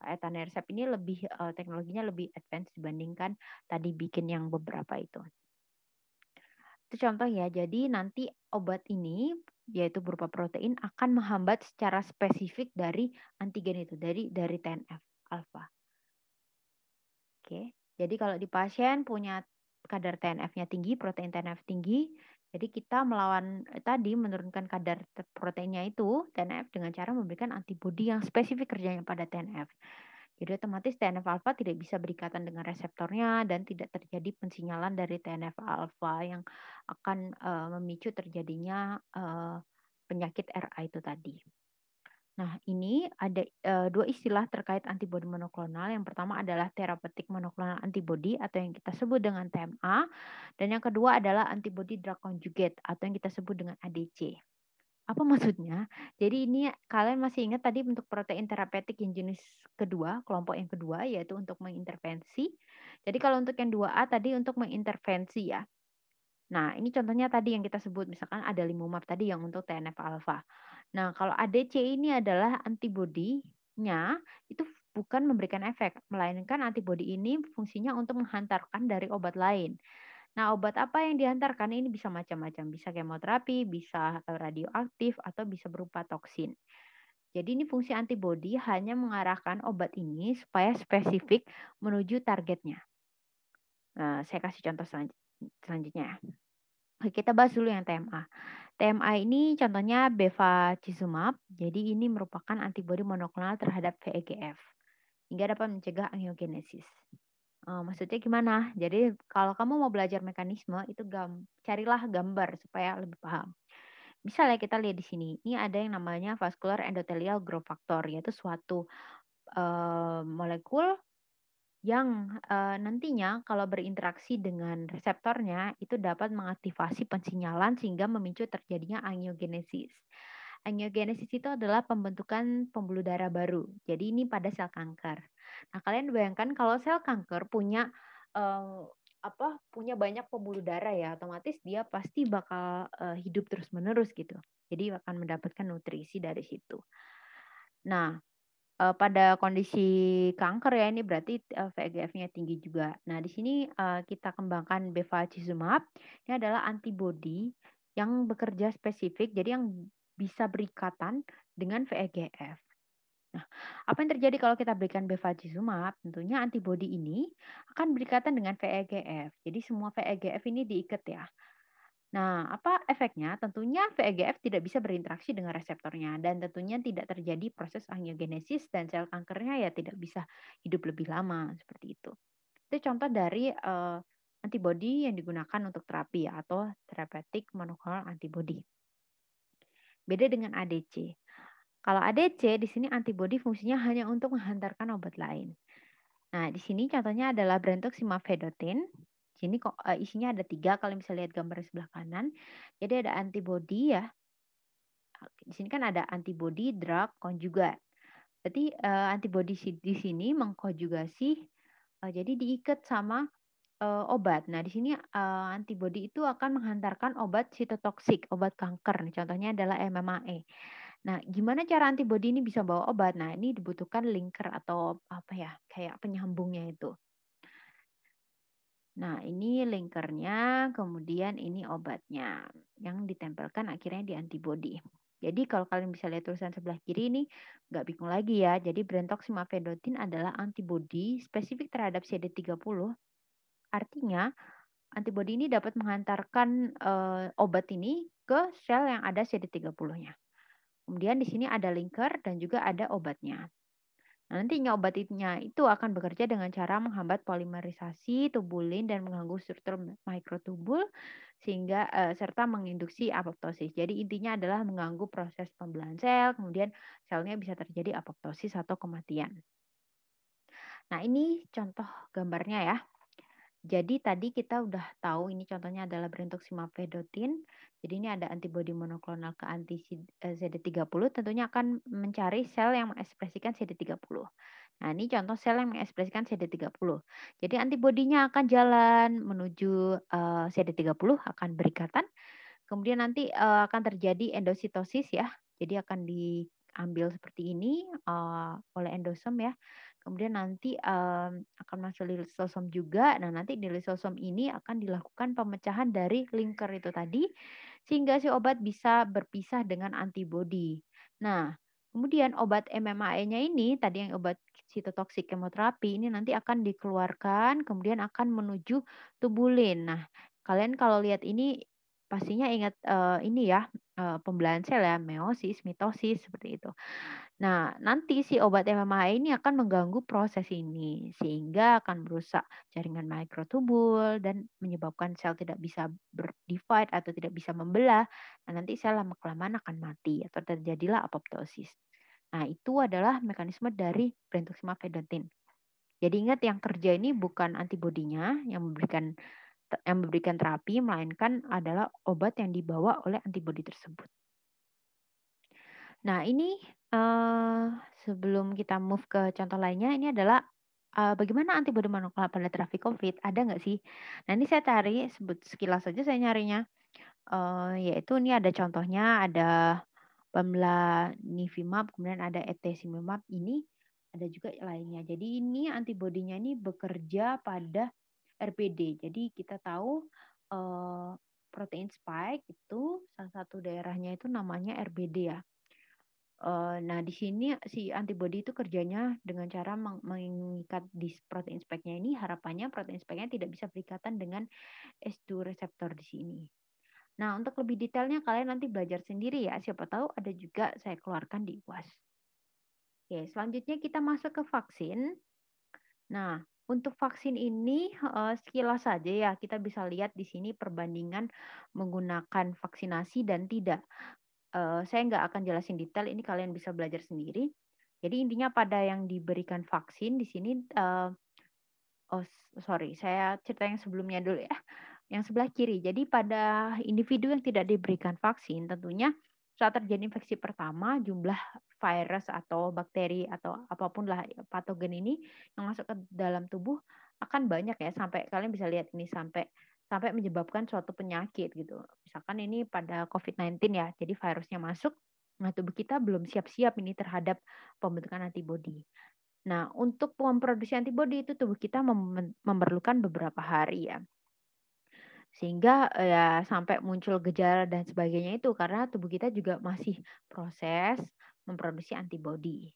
Etana resep ini lebih uh, teknologinya lebih advance dibandingkan tadi bikin yang beberapa itu. Itu contoh ya. Jadi nanti obat ini yaitu berupa protein akan menghambat secara spesifik dari antigen itu dari dari TNF alfa. Oke. Jadi kalau di pasien punya kadar TNF-nya tinggi, protein TNF tinggi, jadi kita melawan eh, tadi menurunkan kadar proteinnya itu TNF dengan cara memberikan antibodi yang spesifik kerjanya pada TNF. Jadi otomatis TNF alfa tidak bisa berikatan dengan reseptornya dan tidak terjadi pensinyalan dari TNF alfa yang akan uh, memicu terjadinya uh, penyakit RA itu tadi. Nah, ini ada e, dua istilah terkait antibodi monoklonal. Yang pertama adalah terapeutik monoklonal antibody atau yang kita sebut dengan TMA, dan yang kedua adalah antibody drug conjugate atau yang kita sebut dengan ADC. Apa maksudnya? Jadi ini kalian masih ingat tadi untuk protein terapeutik yang jenis kedua, kelompok yang kedua yaitu untuk mengintervensi. Jadi kalau untuk yang 2A tadi untuk mengintervensi ya. Nah, ini contohnya tadi yang kita sebut, misalkan ada limumab tadi yang untuk TNF alfa. Nah, kalau ADC ini adalah antibodinya itu bukan memberikan efek, melainkan antibodi ini fungsinya untuk menghantarkan dari obat lain. Nah, obat apa yang dihantarkan ini bisa macam-macam, bisa kemoterapi, bisa radioaktif, atau bisa berupa toksin. Jadi ini fungsi antibodi hanya mengarahkan obat ini supaya spesifik menuju targetnya. Nah, saya kasih contoh selanjutnya selanjutnya. Oke, kita bahas dulu yang TMA. TMA ini contohnya bevacizumab. Jadi ini merupakan antibodi monoklonal terhadap VEGF hingga dapat mencegah angiogenesis. Uh, maksudnya gimana? Jadi kalau kamu mau belajar mekanisme itu gam carilah gambar supaya lebih paham. Misalnya kita lihat di sini, ini ada yang namanya vascular endothelial growth factor yaitu suatu uh, molekul yang uh, nantinya kalau berinteraksi dengan reseptornya itu dapat mengaktifasi pensinyalan sehingga memicu terjadinya angiogenesis. Angiogenesis itu adalah pembentukan pembuluh darah baru. Jadi ini pada sel kanker. Nah, kalian bayangkan kalau sel kanker punya uh, apa punya banyak pembuluh darah ya, otomatis dia pasti bakal uh, hidup terus-menerus gitu. Jadi akan mendapatkan nutrisi dari situ. Nah, uh, pada kondisi kanker ya ini berarti uh, eh, VEGF-nya tinggi juga. Nah, di sini uh, kita kembangkan bevacizumab. Ini adalah antibody yang bekerja spesifik jadi yang bisa berikatan dengan VEGF. Nah, apa yang terjadi kalau kita berikan bevacizumab? Tentunya antibodi ini akan berikatan dengan VEGF. Jadi semua VEGF ini diikat ya. Nah, apa efeknya? Tentunya VEGF tidak bisa berinteraksi dengan reseptornya dan tentunya tidak terjadi proses angiogenesis dan sel kankernya ya tidak bisa hidup lebih lama seperti itu. Itu contoh dari uh, eh, antibodi yang digunakan untuk terapi atau therapeutic monoclonal antibody. Beda dengan ADC. Kalau ADC di sini antibodi fungsinya hanya untuk menghantarkan obat lain. Nah, di sini contohnya adalah brentuximab vedotin ini kok uh, isinya ada tiga kalau bisa lihat gambar di sebelah kanan. Jadi ada antibody ya. Di sini kan ada antibody drug, konjugat. Berarti uh, eh, antibodi di sini mengkonjugasi uh, jadi diikat sama uh, obat. Nah, di sini uh, antibodi itu akan menghantarkan obat sitotoksik, obat kanker. Nah, contohnya adalah MMAE. Nah, gimana cara antibody ini bisa bawa obat? Nah, ini dibutuhkan linker atau apa ya, kayak penyambungnya itu. Nah, ini linkernya, kemudian ini obatnya yang ditempelkan akhirnya di antibody Jadi kalau kalian bisa lihat tulisan sebelah kiri ini nggak bingung lagi ya. Jadi brentoxima vedotin adalah antibody spesifik terhadap CD30. Artinya antibody ini dapat menghantarkan e, obat ini ke sel yang ada CD30-nya. Kemudian di sini ada linker dan juga ada obatnya. Nah, nantinya obatnya itu akan bekerja dengan cara menghambat polimerisasi tubulin dan mengganggu struktur mikrotubul sehingga uh, serta menginduksi apoptosis. Jadi intinya adalah mengganggu proses pembelahan sel, kemudian selnya bisa terjadi apoptosis atau kematian. Nah, ini contoh gambarnya ya. Jadi tadi kita udah tahu ini contohnya adalah brentuximab vedotin. Jadi ini ada antibodi monoklonal ke anti CD30 eh, tentunya akan mencari sel yang mengekspresikan CD30. Nah, ini contoh sel yang mengekspresikan CD30. Jadi antibodinya akan jalan menuju CD30 eh, akan berikatan. Kemudian nanti eh, akan terjadi endositosis ya. Jadi akan diambil seperti ini oleh endosom ya kemudian nanti um, akan masuk lisosom juga. Nah, nanti di lisosom ini akan dilakukan pemecahan dari linker itu tadi, sehingga si obat bisa berpisah dengan antibodi. Nah, kemudian obat MMAE-nya ini, tadi yang obat sitotoksik kemoterapi, ini nanti akan dikeluarkan, kemudian akan menuju tubulin. Nah, kalian kalau lihat ini, pastinya ingat uh, ini ya, pembelahan sel ya, meosis, mitosis seperti itu. Nah, nanti si obat MMA ini akan mengganggu proses ini sehingga akan merusak jaringan mikrotubul dan menyebabkan sel tidak bisa berdivide atau tidak bisa membelah. Nah, nanti sel lama kelamaan akan mati atau terjadilah apoptosis. Nah, itu adalah mekanisme dari brentuximab vedotin. Jadi ingat yang kerja ini bukan antibodinya yang memberikan yang memberikan terapi melainkan adalah obat yang dibawa oleh antibodi tersebut. Nah, ini uh, sebelum kita move ke contoh lainnya, ini adalah uh, bagaimana antibodi monoklonal pada terapi COVID? Ada nggak sih? Nah, ini saya cari sebut sekilas saja saya nyarinya. Uh, yaitu ini ada contohnya, ada nivimab kemudian ada etesumab ini ada juga lainnya. Jadi ini antibodinya ini bekerja pada RPD. Jadi kita tahu uh, protein spike itu salah satu daerahnya itu namanya RBD ya. Eh, nah, di sini si antibody itu kerjanya dengan cara mengikat di protein speknya ini. Harapannya protein speknya tidak bisa berikatan dengan S2 reseptor di sini. Nah, untuk lebih detailnya kalian nanti belajar sendiri ya. Siapa tahu ada juga saya keluarkan di UAS. Oke, selanjutnya kita masuk ke vaksin. Nah, untuk vaksin ini eh, sekilas saja ya kita bisa lihat di sini perbandingan menggunakan vaksinasi dan tidak uh, saya nggak akan jelasin detail ini kalian bisa belajar sendiri. Jadi intinya pada yang diberikan vaksin di sini uh, oh sorry saya cerita yang sebelumnya dulu ya yang sebelah kiri. Jadi pada individu yang tidak diberikan vaksin tentunya saat terjadi infeksi pertama jumlah virus atau bakteri atau apapun lah patogen ini yang masuk ke dalam tubuh akan banyak ya sampai kalian bisa lihat ini sampai sampai menyebabkan suatu penyakit gitu. Misalkan ini pada COVID-19 ya, jadi virusnya masuk, nah tubuh kita belum siap-siap ini terhadap pembentukan antibodi. Nah, untuk memproduksi antibodi itu tubuh kita mem memerlukan beberapa hari ya. Sehingga ya sampai muncul gejala dan sebagainya itu karena tubuh kita juga masih proses memproduksi antibodi.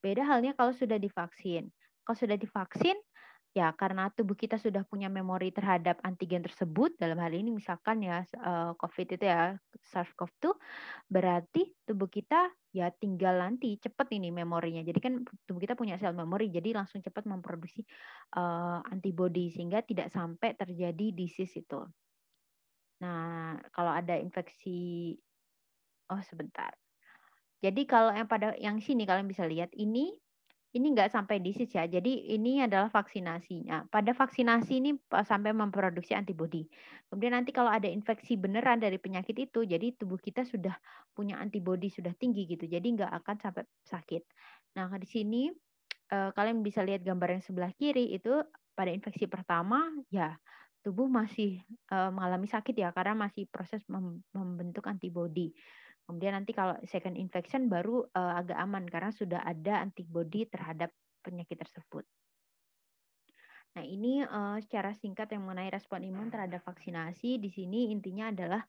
Beda halnya kalau sudah divaksin. Kalau sudah divaksin, Ya, karena tubuh kita sudah punya memori terhadap antigen tersebut, dalam hal ini misalkan ya eh, COVID itu ya, SARS-CoV-2, berarti tubuh kita ya tinggal nanti cepat ini memorinya. Jadi kan tubuh kita punya sel memori, jadi langsung cepat memproduksi uh, eh, antibodi sehingga tidak sampai terjadi disease itu. Nah, kalau ada infeksi, oh sebentar. Jadi kalau yang pada yang sini kalian bisa lihat ini ini nggak sampai disis ya. Jadi ini adalah vaksinasinya. Pada vaksinasi ini sampai memproduksi antibodi. Kemudian nanti kalau ada infeksi beneran dari penyakit itu, jadi tubuh kita sudah punya antibodi sudah tinggi gitu. Jadi nggak akan sampai sakit. Nah di sini eh, kalian bisa lihat gambar yang sebelah kiri itu pada infeksi pertama ya tubuh masih eh, mengalami sakit ya karena masih proses mem membentuk antibodi. Kemudian nanti kalau second infection baru uh, agak aman karena sudah ada antibodi terhadap penyakit tersebut. Nah, ini uh, secara singkat yang mengenai respon imun terhadap vaksinasi. Di sini intinya adalah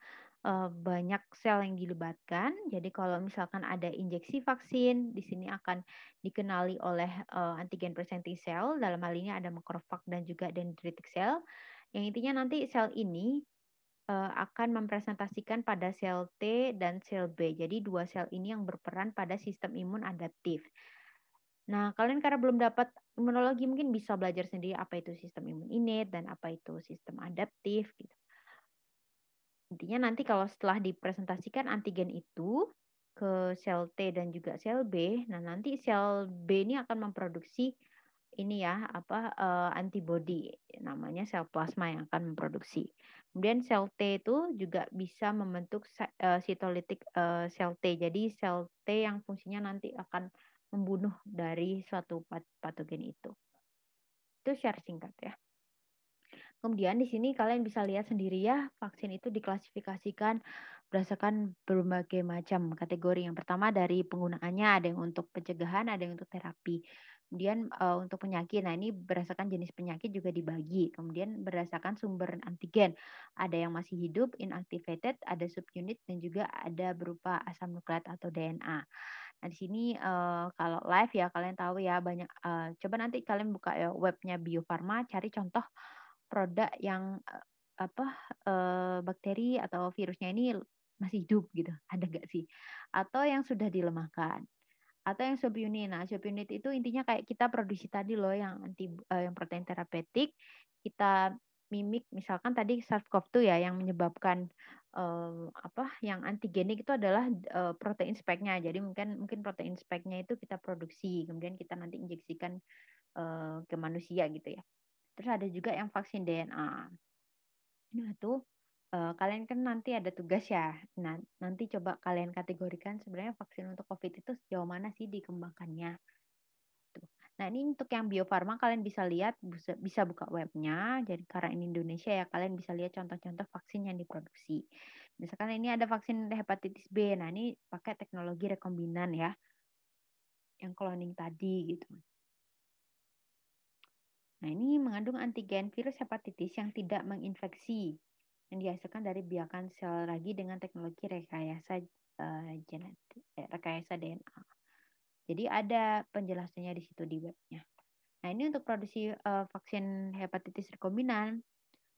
uh, banyak sel yang dilibatkan. Jadi kalau misalkan ada injeksi vaksin, di sini akan dikenali oleh uh, antigen presenting cell. Dalam hal ini ada makrofag dan juga dendritic cell. Yang intinya nanti sel ini Eh, akan mempresentasikan pada sel T dan sel B. Jadi dua sel ini yang berperan pada sistem imun adaptif. Nah, kalian karena belum dapat imunologi mungkin bisa belajar sendiri apa itu sistem imun innate dan apa itu sistem adaptif gitu. Intinya nanti kalau setelah dipresentasikan antigen itu ke sel T dan juga sel B, nah nanti sel B ini akan memproduksi ini ya apa uh, antibody namanya sel plasma yang akan memproduksi. Kemudian sel T itu juga bisa membentuk uh, eh, sitolitik uh, eh, sel T. Jadi sel T yang fungsinya nanti akan membunuh dari suatu pat patogen itu. Itu share singkat ya. Kemudian di sini kalian bisa lihat sendiri ya, vaksin itu diklasifikasikan berdasarkan berbagai macam kategori. Yang pertama dari penggunaannya, ada yang untuk pencegahan, ada yang untuk terapi kemudian uh, untuk penyakit. Nah, ini berdasarkan jenis penyakit juga dibagi. Kemudian berdasarkan sumber antigen. Ada yang masih hidup, inactivated, ada subunit dan juga ada berupa asam nukleat atau DNA. Nah, di sini uh, kalau live ya kalian tahu ya banyak uh, coba nanti kalian buka ya webnya biofarma, cari contoh produk yang uh, apa uh, bakteri atau virusnya ini masih hidup gitu. Ada nggak sih? Atau yang sudah dilemahkan atau yang subunit. Nah, subunit itu intinya kayak kita produksi tadi loh yang anti uh, yang protein terapeutik, kita mimik misalkan tadi SARS-CoV-2 ya yang menyebabkan uh, apa yang antigenik itu adalah uh, protein nya Jadi mungkin mungkin protein spike nya itu kita produksi, kemudian kita nanti injeksikan uh, ke manusia gitu ya. Terus ada juga yang vaksin DNA. Nah, itu uh, kalian kan nanti ada tugas ya. Nah, nanti coba kalian kategorikan sebenarnya vaksin untuk COVID itu sejauh mana sih dikembangkannya. Tuh. Nah, ini untuk yang biofarma kalian bisa lihat bisa, bisa buka webnya. Jadi karena ini Indonesia ya, kalian bisa lihat contoh-contoh vaksin yang diproduksi. Misalkan ini ada vaksin hepatitis B. Nah, ini pakai teknologi rekombinan ya. Yang cloning tadi gitu. Nah, ini mengandung antigen virus hepatitis yang tidak menginfeksi yang dihasilkan dari biakan sel ragi dengan teknologi rekayasa uh, eh, genetik eh, rekayasa DNA. Jadi ada penjelasannya di situ di webnya. Nah ini untuk produksi uh, vaksin hepatitis rekombinan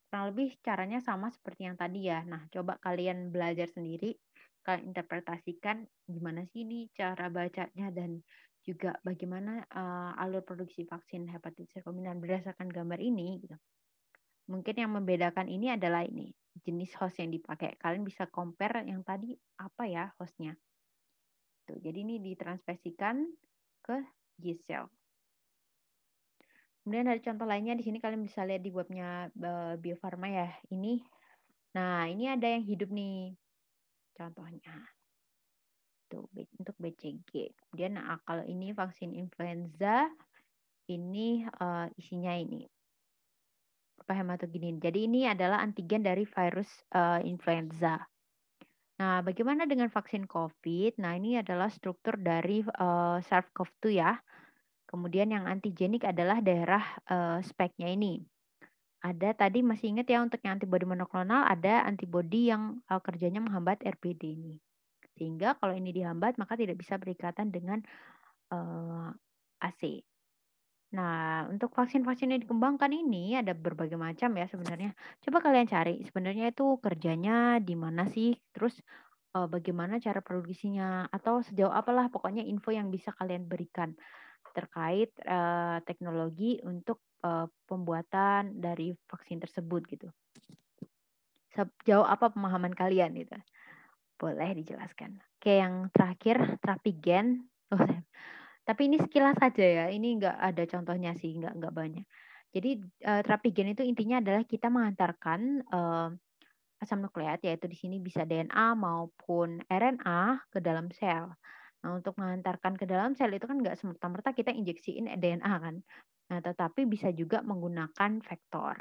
kurang lebih caranya sama seperti yang tadi ya. Nah coba kalian belajar sendiri, kalian interpretasikan gimana sih ini cara bacanya dan juga bagaimana uh, alur produksi vaksin hepatitis rekombinan berdasarkan gambar ini. Gitu. Mungkin yang membedakan ini adalah ini, jenis host yang dipakai. Kalian bisa compare yang tadi apa ya hostnya. Tuh, jadi ini ditranspesikan ke Gisel. Kemudian ada contoh lainnya di sini kalian bisa lihat di webnya eh, Bio Farma ya. Ini, nah ini ada yang hidup nih contohnya. Tuh untuk BCG. Kemudian nah, kalau ini vaksin influenza, ini uh, isinya ini hematogenin. Jadi ini adalah antigen dari virus uh, influenza. Nah, bagaimana dengan vaksin COVID? Nah, ini adalah struktur dari uh, eh, SARS-CoV-2 ya. Kemudian yang antigenik adalah daerah uh, eh, speknya ini. Ada tadi masih ingat ya untuk yang antibodi monoklonal ada antibody yang uh, kerjanya menghambat RBD ini. Sehingga kalau ini dihambat maka tidak bisa berikatan dengan uh, AC. Nah, untuk vaksin-vaksin yang dikembangkan ini ada berbagai macam ya sebenarnya. Coba kalian cari sebenarnya itu kerjanya di mana sih, terus eh, bagaimana cara produksinya atau sejauh apalah pokoknya info yang bisa kalian berikan terkait eh, teknologi untuk eh, pembuatan dari vaksin tersebut gitu. Sejauh apa pemahaman kalian itu Boleh dijelaskan. Oke, yang terakhir trapigen. Oh, Tapi ini sekilas saja ya, ini nggak ada contohnya sih, nggak nggak banyak. Jadi uh, terapi gen itu intinya adalah kita mengantarkan uh, asam nukleat, yaitu di sini bisa DNA maupun RNA ke dalam sel. Nah, untuk mengantarkan ke dalam sel itu kan nggak semerta-merta kita injeksiin DNA kan. Nah, tetapi bisa juga menggunakan vektor.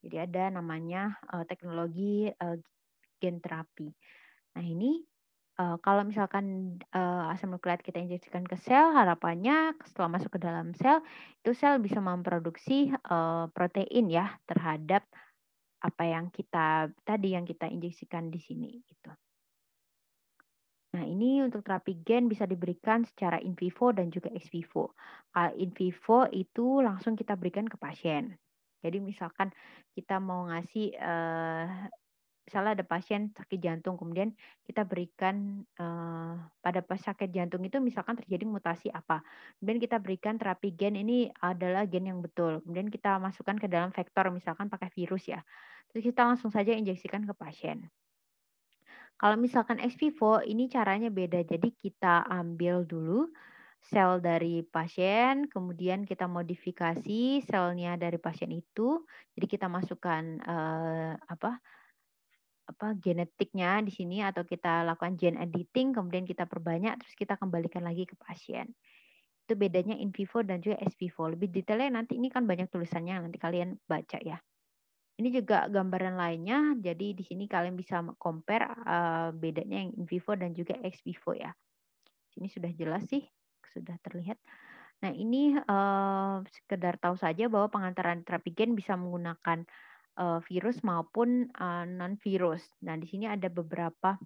Jadi ada namanya uh, teknologi uh, gen terapi. Nah, ini Uh, kalau misalkan uh, asam nukleat kita injeksikan ke sel, harapannya setelah masuk ke dalam sel, itu sel bisa memproduksi uh, protein ya terhadap apa yang kita tadi yang kita injeksikan di sini gitu. Nah, ini untuk terapi gen bisa diberikan secara in vivo dan juga ex vivo. Kalau in vivo itu langsung kita berikan ke pasien. Jadi misalkan kita mau ngasih uh, misalnya ada pasien sakit jantung, kemudian kita berikan uh, pada sakit jantung itu misalkan terjadi mutasi apa, kemudian kita berikan terapi gen ini adalah gen yang betul, kemudian kita masukkan ke dalam vektor misalkan pakai virus ya, terus kita langsung saja injeksikan ke pasien. Kalau misalkan ex vivo ini caranya beda, jadi kita ambil dulu sel dari pasien, kemudian kita modifikasi selnya dari pasien itu, jadi kita masukkan eh, apa? apa genetiknya di sini atau kita lakukan gene editing kemudian kita perbanyak terus kita kembalikan lagi ke pasien itu bedanya in vivo dan juga ex vivo lebih detailnya nanti ini kan banyak tulisannya nanti kalian baca ya ini juga gambaran lainnya jadi di sini kalian bisa compare uh, bedanya yang in vivo dan juga ex vivo ya ini sudah jelas sih sudah terlihat nah ini uh, sekedar tahu saja bahwa pengantaran terapi gen bisa menggunakan uh, virus maupun uh, eh, non virus. Nah, di sini ada beberapa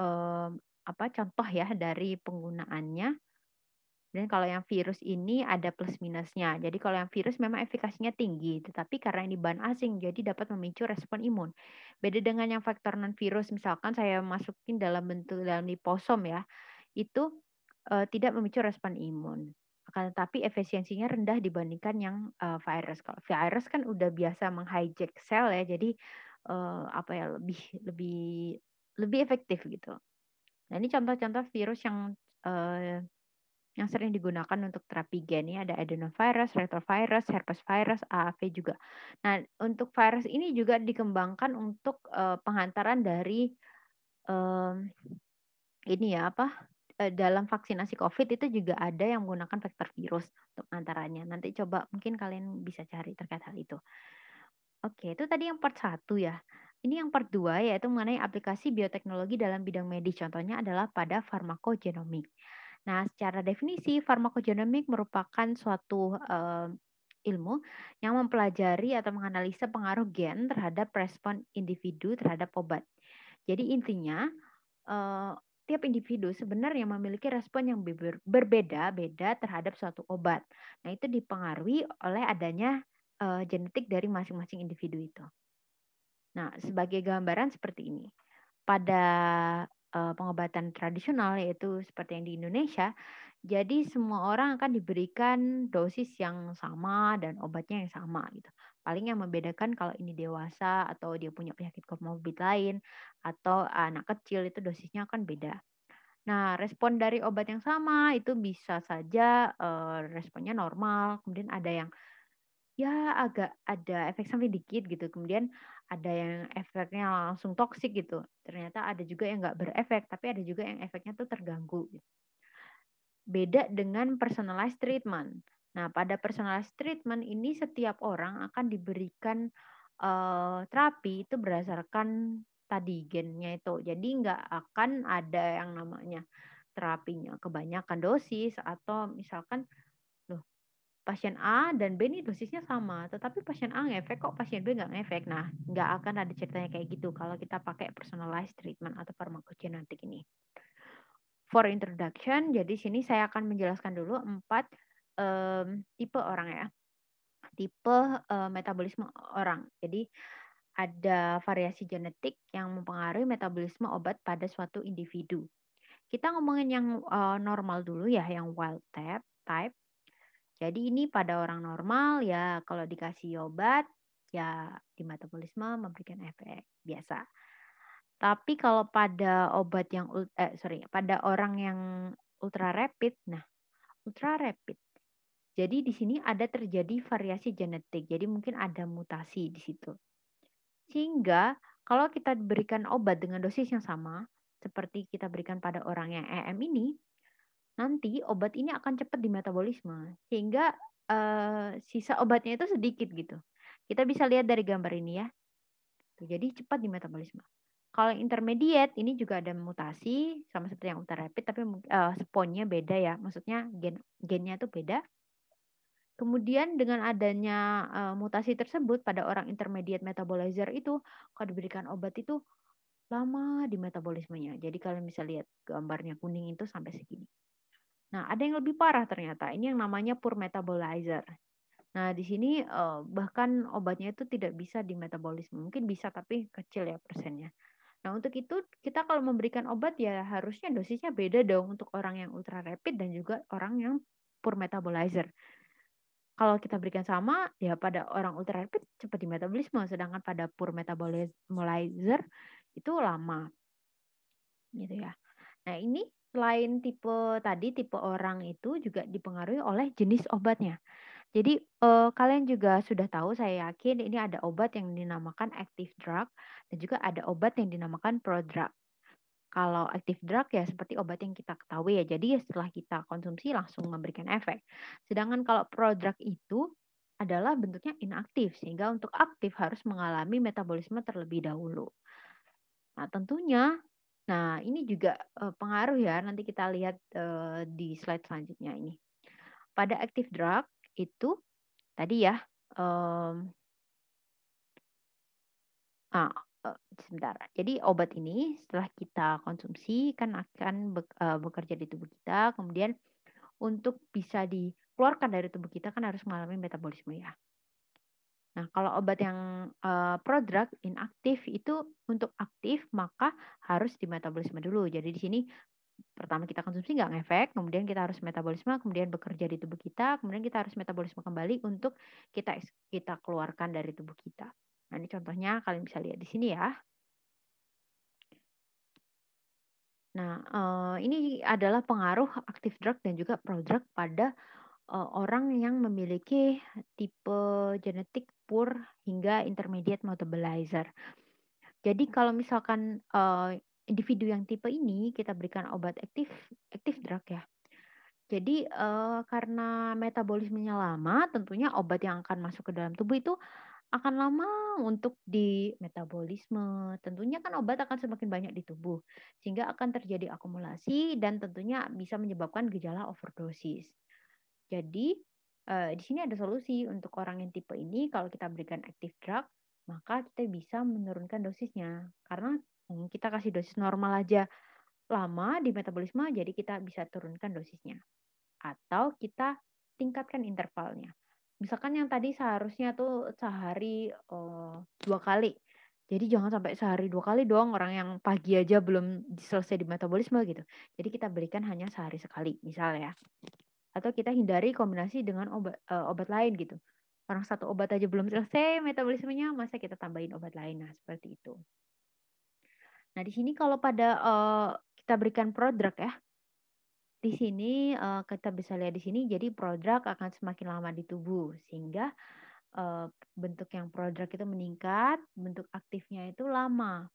uh, apa contoh ya dari penggunaannya. Dan kalau yang virus ini ada plus minusnya. Jadi kalau yang virus memang efikasinya tinggi, tetapi karena ini bahan asing, jadi dapat memicu respon imun. Beda dengan yang faktor non virus, misalkan saya masukin dalam bentuk dalam liposom ya, itu uh, tidak memicu respon imun akan tetapi efisiensinya rendah dibandingkan yang uh, virus. Kalau virus kan udah biasa menghijack sel ya, jadi uh, apa ya lebih lebih lebih efektif gitu. Nah ini contoh-contoh virus yang uh, yang sering digunakan untuk terapi gen ini ya, ada adenovirus, retrovirus, herpes virus, AAV juga. Nah, untuk virus ini juga dikembangkan untuk uh, penghantaran dari uh, ini ya apa? Eh, dalam vaksinasi COVID itu juga ada yang menggunakan vektor virus untuk antaranya. Nanti coba mungkin kalian bisa cari terkait hal itu. Oke, itu tadi yang part satu ya. Ini yang part dua yaitu mengenai aplikasi bioteknologi dalam bidang medis. Contohnya adalah pada farmakogenomik. Nah, secara definisi farmakogenomik merupakan suatu uh, ilmu yang mempelajari atau menganalisa pengaruh gen terhadap respon individu terhadap obat. Jadi intinya eh, setiap individu sebenarnya memiliki respon yang berbeda-beda terhadap suatu obat. Nah, itu dipengaruhi oleh adanya uh, genetik dari masing-masing individu itu. Nah, sebagai gambaran seperti ini. Pada uh, pengobatan tradisional yaitu seperti yang di Indonesia, jadi semua orang akan diberikan dosis yang sama dan obatnya yang sama gitu. Paling yang membedakan kalau ini dewasa atau dia punya penyakit komorbid lain atau anak kecil itu dosisnya akan beda. Nah, respon dari obat yang sama itu bisa saja eh, responnya normal, kemudian ada yang ya agak ada efek samping dikit gitu, kemudian ada yang efeknya langsung toksik gitu. Ternyata ada juga yang nggak berefek, tapi ada juga yang efeknya tuh terganggu. Gitu. Beda dengan personalized treatment. Nah, pada personalized treatment ini setiap orang akan diberikan uh, terapi itu berdasarkan tadi gennya itu. Jadi nggak akan ada yang namanya terapinya kebanyakan dosis atau misalkan loh pasien A dan B ini dosisnya sama, tetapi pasien A ngefek kok pasien B nggak ngefek. Nah, nggak akan ada ceritanya kayak gitu kalau kita pakai personalized treatment atau farmakogenetik ini. For introduction, jadi sini saya akan menjelaskan dulu empat um, tipe orang ya, tipe uh, metabolisme orang. Jadi ada variasi genetik yang mempengaruhi metabolisme obat pada suatu individu. Kita ngomongin yang uh, normal dulu ya, yang wild type. type. Jadi ini pada orang normal ya kalau dikasih obat ya di metabolisme memberikan efek biasa. Tapi kalau pada obat yang eh, sorry pada orang yang ultra rapid, nah ultra rapid jadi di sini ada terjadi variasi genetik. Jadi mungkin ada mutasi di situ. Sehingga kalau kita berikan obat dengan dosis yang sama, seperti kita berikan pada orang yang EM ini, nanti obat ini akan cepat di metabolisme. Sehingga eh, sisa obatnya itu sedikit gitu. Kita bisa lihat dari gambar ini ya. Jadi cepat di metabolisme. Kalau intermediate ini juga ada mutasi sama seperti yang ultra rapid tapi uh, eh, sponnya beda ya. Maksudnya gen gennya itu beda. Kemudian dengan adanya uh, mutasi tersebut pada orang intermediate metabolizer itu, kalau diberikan obat itu lama di metabolismenya. Jadi kalian bisa lihat gambarnya kuning itu sampai segini. Nah, ada yang lebih parah ternyata. Ini yang namanya poor metabolizer. Nah, di sini uh, bahkan obatnya itu tidak bisa di metabolisme. Mungkin bisa tapi kecil ya persennya. Nah, untuk itu kita kalau memberikan obat ya harusnya dosisnya beda dong untuk orang yang ultra rapid dan juga orang yang poor metabolizer kalau kita berikan sama ya pada orang ultra rapid cepat di metabolisme sedangkan pada poor metabolizer itu lama gitu ya nah ini selain tipe tadi tipe orang itu juga dipengaruhi oleh jenis obatnya jadi eh, kalian juga sudah tahu saya yakin ini ada obat yang dinamakan active drug dan juga ada obat yang dinamakan prodrug kalau aktif drug ya seperti obat yang kita ketahui ya. Jadi setelah kita konsumsi langsung memberikan efek. Sedangkan kalau prodrug itu adalah bentuknya inaktif sehingga untuk aktif harus mengalami metabolisme terlebih dahulu. Nah, tentunya nah ini juga eh, pengaruh ya nanti kita lihat eh, di slide selanjutnya ini. Pada active drug itu tadi ya um, Nah, Eh, sebentar. Jadi obat ini setelah kita konsumsi kan akan eh, bekerja di tubuh kita, kemudian untuk bisa dikeluarkan dari tubuh kita kan harus mengalami metabolisme ya. Nah, kalau obat yang uh, prodrug inaktif itu untuk aktif maka harus dimetabolisme dulu. Jadi di sini pertama kita konsumsi nggak ngefek, kemudian kita harus metabolisme, kemudian bekerja di tubuh kita, kemudian kita harus metabolisme kembali untuk kita kita keluarkan dari tubuh kita. Nah, ini contohnya kalian bisa lihat di sini ya. Nah, eh, ini adalah pengaruh aktif drug dan juga prodrug pada eh, orang yang memiliki tipe genetik poor hingga intermediate metabolizer. Jadi kalau misalkan eh, individu yang tipe ini kita berikan obat aktif aktif drug ya. Jadi karena metabolismenya lama, tentunya obat yang akan masuk ke dalam tubuh itu akan lama untuk di metabolisme. Tentunya kan obat akan semakin banyak di tubuh sehingga akan terjadi akumulasi dan tentunya bisa menyebabkan gejala overdosis. Jadi eh, di sini ada solusi untuk orang yang tipe ini kalau kita berikan active drug maka kita bisa menurunkan dosisnya karena hmm, kita kasih dosis normal aja lama di metabolisme jadi kita bisa turunkan dosisnya atau kita tingkatkan intervalnya misalkan yang tadi seharusnya tuh sehari uh, dua kali jadi jangan sampai sehari dua kali doang orang yang pagi aja belum selesai di metabolisme gitu. Jadi kita berikan hanya sehari sekali misalnya. Atau kita hindari kombinasi dengan obat uh, eh, obat lain gitu. Orang satu obat aja belum selesai metabolismenya, masa kita tambahin obat lain. Nah, seperti itu. Nah, di sini kalau pada uh, kita berikan produk ya, di sini uh, kita bisa lihat di sini jadi prodrug akan semakin lama di tubuh sehingga uh, bentuk yang prodrug itu meningkat, bentuk aktifnya itu lama.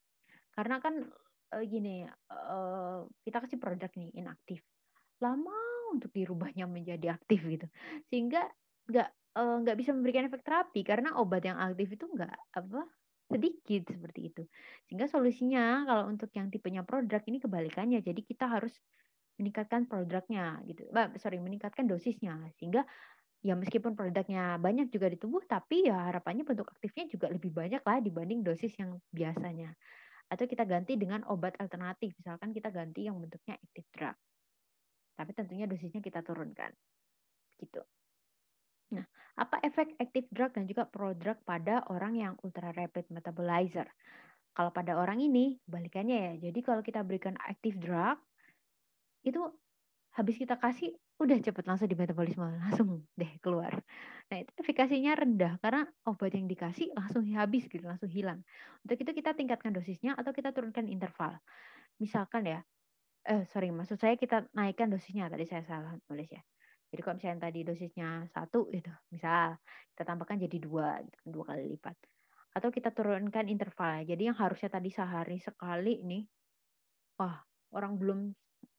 Karena kan uh, gini, uh, kita kasih produk ini inaktif. Lama untuk dirubahnya menjadi aktif gitu. Sehingga nggak nggak uh, bisa memberikan efek terapi karena obat yang aktif itu nggak apa sedikit seperti itu. Sehingga solusinya kalau untuk yang tipenya produk ini kebalikannya. Jadi kita harus meningkatkan produknya gitu. Bah, sorry, meningkatkan dosisnya sehingga ya meskipun produknya banyak juga di tubuh tapi ya harapannya bentuk aktifnya juga lebih banyak lah dibanding dosis yang biasanya. Atau kita ganti dengan obat alternatif, misalkan kita ganti yang bentuknya active drug. Tapi tentunya dosisnya kita turunkan. Gitu. Nah, apa efek active drug dan juga prodrug pada orang yang ultra rapid metabolizer? Kalau pada orang ini, balikannya ya. Jadi kalau kita berikan active drug, itu habis kita kasih udah cepet langsung di metabolisme langsung deh keluar. Nah itu efikasinya rendah karena obat yang dikasih langsung habis gitu langsung hilang. Untuk itu kita tingkatkan dosisnya atau kita turunkan interval. Misalkan ya, eh sorry maksud saya kita naikkan dosisnya tadi saya salah tulis ya. Jadi kalau misalnya tadi dosisnya satu gitu, misal kita tambahkan jadi dua, gitu, dua kali lipat. Atau kita turunkan interval. Jadi yang harusnya tadi sehari sekali nih, wah orang belum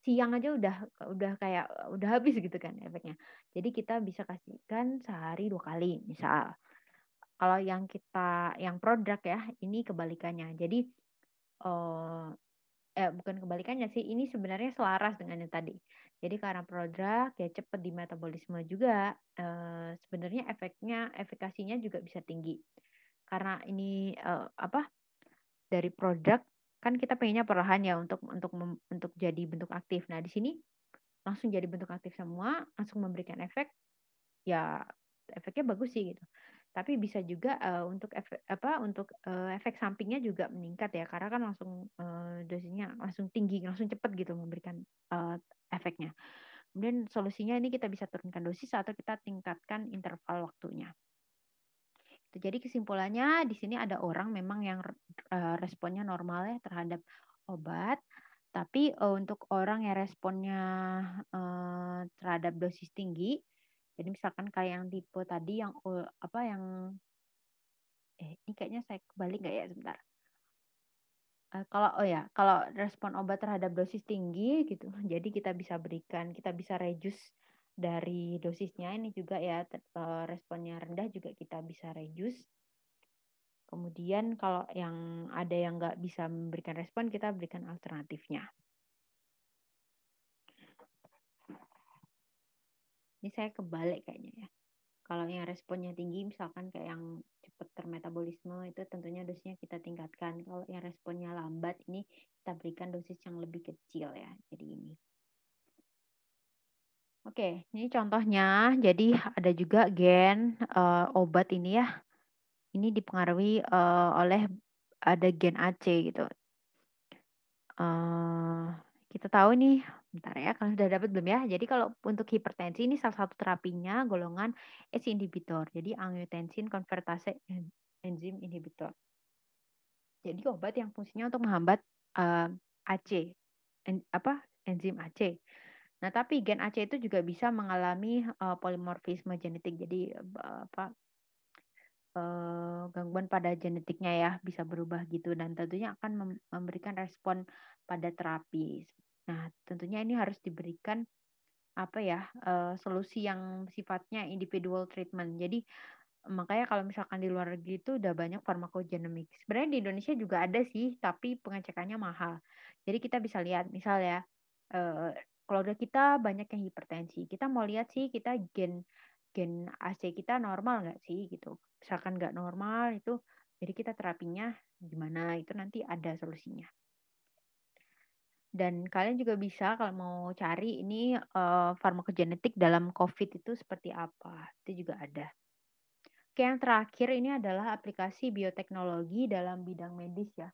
siang aja udah udah kayak udah habis gitu kan efeknya. Jadi kita bisa kasihkan sehari dua kali misal. Kalau yang kita yang produk ya ini kebalikannya. Jadi eh, eh bukan kebalikannya sih ini sebenarnya selaras dengan yang tadi. Jadi karena produk ya cepat di metabolisme juga eh, sebenarnya efeknya efekasinya juga bisa tinggi. Karena ini eh, apa dari produk kan kita pengennya perlahan ya untuk untuk untuk jadi bentuk aktif. Nah, di sini langsung jadi bentuk aktif semua, langsung memberikan efek ya efeknya bagus sih gitu. Tapi bisa juga uh, untuk efek apa untuk uh, efek sampingnya juga meningkat ya karena kan langsung uh, dosisnya langsung tinggi, langsung cepat gitu memberikan uh, efeknya. Kemudian solusinya ini kita bisa turunkan dosis atau kita tingkatkan interval waktunya. Jadi kesimpulannya di sini ada orang memang yang eh, responnya normal ya terhadap obat, tapi eh, untuk orang yang responnya eh, terhadap dosis tinggi, jadi misalkan kayak yang tipe tadi yang apa yang eh ini kayaknya saya kebalik nggak ya sebentar. kalau oh ya kalau respon obat terhadap dosis tinggi gitu, jadi kita bisa berikan kita bisa reduce dari dosisnya ini juga ya eh, responnya rendah juga kita bisa reduce. Kemudian kalau yang ada yang nggak bisa memberikan respon, kita berikan alternatifnya. Ini saya kebalik kayaknya ya. Kalau yang responnya tinggi, misalkan kayak yang cepat termetabolisme, itu tentunya dosisnya kita tingkatkan. Kalau yang responnya lambat, ini kita berikan dosis yang lebih kecil ya. Jadi ini. Oke, ini contohnya. Jadi ada juga gen uh, obat ini ya. Ini dipengaruhi uh, oleh ada gen AC gitu. Uh, kita tahu nih, bentar ya, kalian sudah dapat belum ya. Jadi kalau untuk hipertensi ini salah satu terapinya golongan ACE inhibitor. Jadi angiotensin konvertase enzim inhibitor. Jadi obat yang fungsinya untuk menghambat uh, AC, en, apa enzim AC. Nah, tapi gen AC itu juga bisa mengalami uh, polimorfisme genetik. Jadi uh, apa uh, gangguan pada genetiknya ya bisa berubah gitu dan tentunya akan memberikan respon pada terapi. Nah, tentunya ini harus diberikan apa ya uh, solusi yang sifatnya individual treatment. Jadi makanya kalau misalkan di luar negeri itu udah banyak farmakogenomics. Sebenarnya di Indonesia juga ada sih, tapi pengecekannya mahal. Jadi kita bisa lihat misal ya keluarga kita banyak yang hipertensi. Kita mau lihat sih kita gen gen AC kita normal nggak sih gitu. Misalkan nggak normal itu jadi kita terapinya gimana itu nanti ada solusinya. Dan kalian juga bisa kalau mau cari ini uh, farmakogenetik dalam COVID itu seperti apa. Itu juga ada. Oke, yang terakhir ini adalah aplikasi bioteknologi dalam bidang medis ya.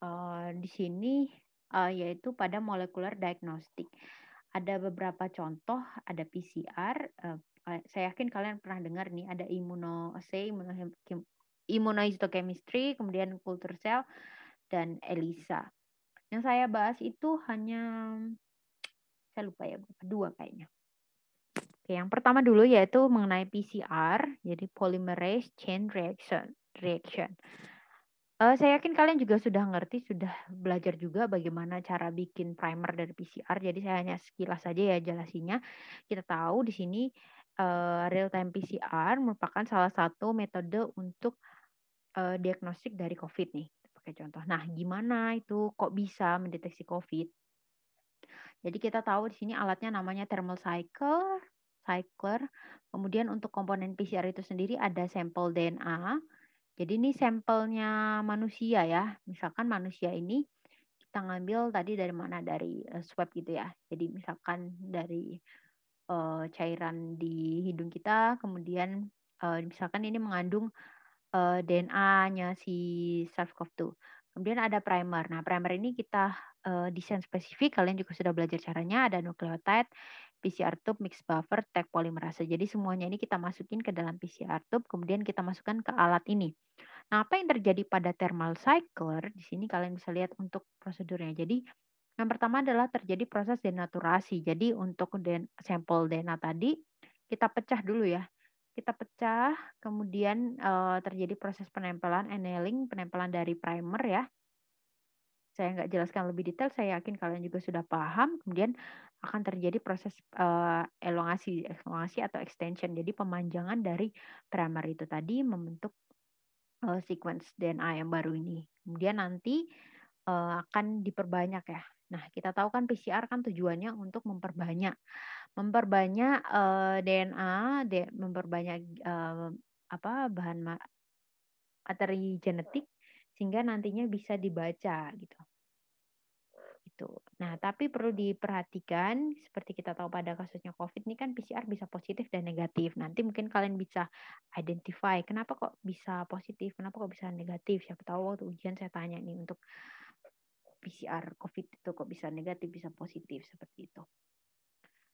Uh, di sini uh, yaitu pada molekuler diagnostik. Ada beberapa contoh, ada PCR. Uh, eh, eh, saya yakin kalian pernah dengar nih ada immunoassay, immunohistochemistry, kemudian culture cell dan ELISA. Yang saya bahas itu hanya saya lupa ya berapa dua kayaknya. Oke, yang pertama dulu yaitu mengenai PCR, jadi polymerase chain reaction. Reaction. Uh, saya yakin kalian juga sudah ngerti, sudah belajar juga bagaimana cara bikin primer dari PCR. Jadi saya hanya sekilas saja ya jelasinya. Kita tahu di sini, uh, real time PCR merupakan salah satu metode untuk, uh, diagnostik dari COVID nih, pakai contoh. Nah, gimana itu kok bisa mendeteksi COVID? Jadi kita tahu di sini alatnya namanya thermal cycle, cycler. Kemudian untuk komponen PCR itu sendiri ada sampel DNA jadi ini sampelnya manusia ya. Misalkan manusia ini kita ngambil tadi dari mana? Dari eh, swab gitu ya. Jadi misalkan dari uh, cairan di hidung kita, kemudian uh, misalkan ini mengandung uh, DNA-nya si SARS-CoV-2. Kemudian ada primer. Nah, primer ini kita uh, desain spesifik. Kalian juga sudah belajar caranya. Ada nukleotide, PCR tube, mix buffer, tag polymerase. Jadi semuanya ini kita masukin ke dalam PCR tube, kemudian kita masukkan ke alat ini. Nah, apa yang terjadi pada thermal cycler? Di sini kalian bisa lihat untuk prosedurnya. Jadi yang pertama adalah terjadi proses denaturasi. Jadi untuk den, sampel DNA tadi kita pecah dulu ya. Kita pecah, kemudian e, terjadi proses penempelan, annealing, penempelan dari primer ya saya nggak jelaskan lebih detail, saya yakin kalian juga sudah paham. Kemudian akan terjadi proses uh, elongasi, elongasi atau extension. Jadi pemanjangan dari primer itu tadi membentuk uh, sequence DNA yang baru ini. Kemudian nanti uh, akan diperbanyak ya. Nah, kita tahu kan PCR kan tujuannya untuk memperbanyak memperbanyak uh, DNA, de memperbanyak uh, apa bahan materi genetik sehingga nantinya bisa dibaca gitu gitu. Nah, tapi perlu diperhatikan seperti kita tahu pada kasusnya COVID ini kan PCR bisa positif dan negatif. Nanti mungkin kalian bisa identify kenapa kok bisa positif, kenapa kok bisa negatif. Siapa tahu waktu oh, ujian saya tanya nih untuk PCR COVID itu kok bisa negatif, bisa positif seperti itu.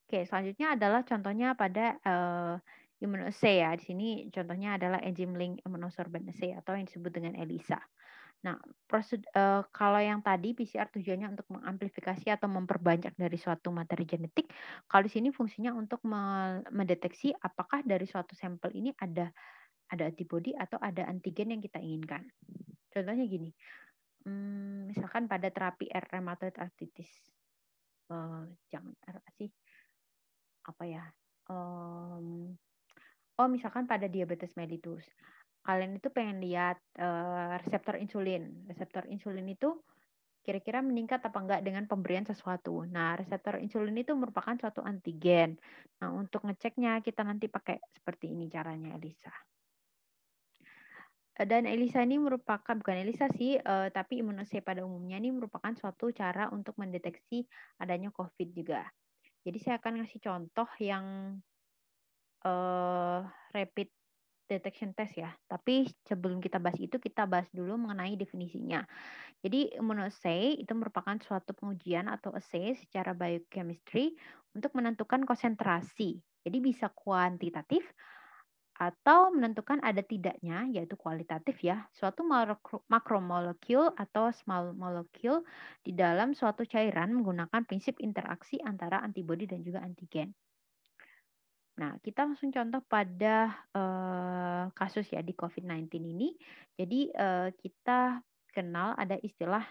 Oke, selanjutnya adalah contohnya pada uh, eh, immunoassay ya. Di sini contohnya adalah enzim link immunosorbent assay atau yang disebut dengan ELISA. Nah, prosed, uh, eh, kalau yang tadi PCR tujuannya untuk mengamplifikasi atau memperbanyak dari suatu materi genetik, kalau di sini fungsinya untuk mendeteksi apakah dari suatu sampel ini ada ada antibodi atau ada antigen yang kita inginkan. Contohnya gini, hmm, misalkan pada terapi R rheumatoid arthritis, uh, jangan R apa ya? Um, oh, misalkan pada diabetes mellitus kalian itu pengen lihat uh, reseptor insulin. Reseptor insulin itu kira-kira meningkat apa enggak dengan pemberian sesuatu. Nah, reseptor insulin itu merupakan suatu antigen. Nah, untuk ngeceknya kita nanti pakai seperti ini caranya Elisa. Eh, dan ELISA ini merupakan bukan ELISA sih, uh, tapi imunose pada umumnya ini merupakan suatu cara untuk mendeteksi adanya COVID juga. Jadi saya akan ngasih contoh yang uh, rapid detection test ya. Tapi sebelum kita bahas itu, kita bahas dulu mengenai definisinya. Jadi immunoassay itu merupakan suatu pengujian atau assay secara biochemistry untuk menentukan konsentrasi. Jadi bisa kuantitatif atau menentukan ada tidaknya, yaitu kualitatif ya, suatu makromolekul atau small molecule di dalam suatu cairan menggunakan prinsip interaksi antara antibodi dan juga antigen. Nah, kita langsung contoh pada uh, kasus ya di COVID-19 ini. Jadi uh, kita kenal ada istilah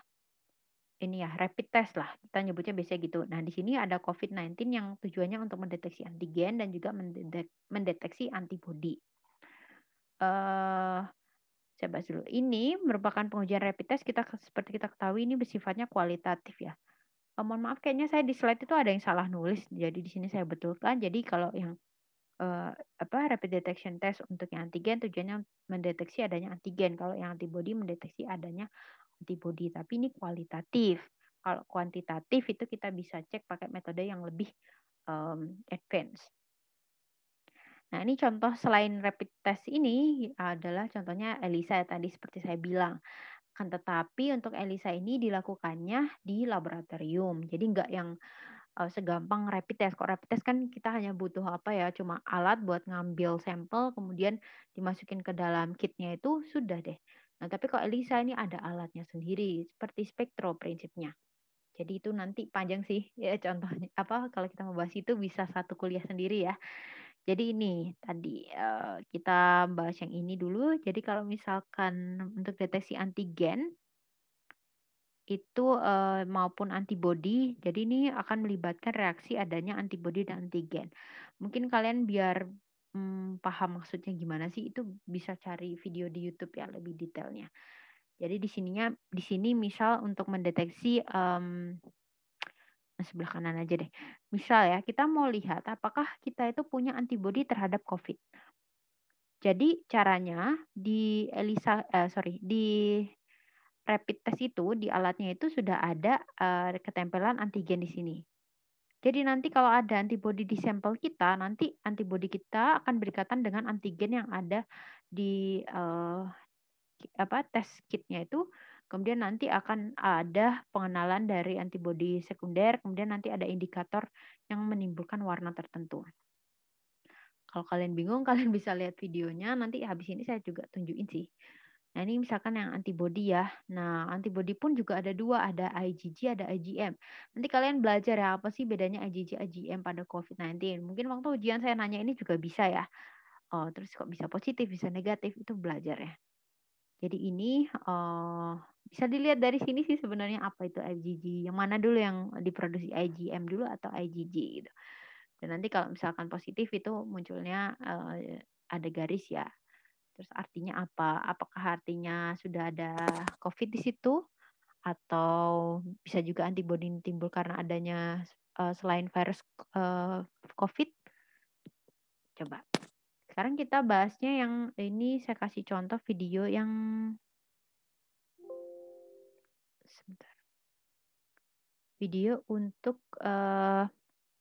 ini ya rapid test lah kita nyebutnya biasanya gitu. Nah di sini ada COVID-19 yang tujuannya untuk mendeteksi antigen dan juga mendeteksi antibody Uh, eh, saya bahas dulu. Ini merupakan pengujian rapid test kita seperti kita ketahui ini bersifatnya kualitatif ya. mohon maaf kayaknya saya di slide itu ada yang salah nulis jadi di sini saya betulkan jadi kalau yang uh, apa rapid detection test untuk yang antigen tujuannya mendeteksi adanya antigen. Kalau yang antibody mendeteksi adanya antibody. Tapi ini kualitatif. Kalau kuantitatif itu kita bisa cek pakai metode yang lebih um, advance. Nah, ini contoh selain rapid test ini adalah contohnya ELISA tadi seperti saya bilang. Kan tetapi untuk ELISA ini dilakukannya di laboratorium. Jadi nggak yang uh, segampang rapid test. Kok rapid test kan kita hanya butuh apa ya, cuma alat buat ngambil sampel, kemudian dimasukin ke dalam kitnya itu sudah deh. Nah, tapi kok ELISA ini ada alatnya sendiri, seperti spektro prinsipnya. Jadi itu nanti panjang sih ya contohnya apa kalau kita membahas itu bisa satu kuliah sendiri ya. Jadi ini tadi eh, kita bahas yang ini dulu. Jadi kalau misalkan untuk deteksi antigen itu eh, maupun antibodi. Jadi ini akan melibatkan reaksi adanya antibodi dan antigen. Mungkin kalian biar hmm, paham maksudnya gimana sih itu bisa cari video di YouTube ya lebih detailnya. Jadi di sininya di sini misal untuk mendeteksi um, sebelah kanan aja deh. Misal ya kita mau lihat apakah kita itu punya antibodi terhadap COVID. Jadi caranya di Elisa uh, sorry di rapid test itu di alatnya itu sudah ada uh, ketempelan antigen di sini. Jadi nanti kalau ada antibodi di sampel kita, nanti antibodi kita akan berikatan dengan antigen yang ada di uh, apa tes kitnya itu. Kemudian nanti akan ada pengenalan dari antibodi sekunder, kemudian nanti ada indikator yang menimbulkan warna tertentu. Kalau kalian bingung, kalian bisa lihat videonya. Nanti habis ini saya juga tunjukin sih Nah, ini misalkan yang antibody ya. Nah, antibody pun juga ada dua, ada IgG, ada IgM. Nanti kalian belajar ya, apa sih bedanya IgG, IgM pada COVID-19. Mungkin waktu ujian saya nanya ini juga bisa ya. Oh, terus kok bisa positif, bisa negatif, itu belajar ya. Jadi ini oh, bisa dilihat dari sini sih sebenarnya apa itu IgG, yang mana dulu yang diproduksi IgM dulu atau IgG gitu. Dan nanti kalau misalkan positif itu munculnya uh, ada garis ya Terus artinya apa? Apakah artinya sudah ada COVID di situ? Atau bisa juga antibodi timbul karena adanya uh, selain virus uh, COVID? Coba. Sekarang kita bahasnya yang ini saya kasih contoh video yang sebentar. Video untuk uh,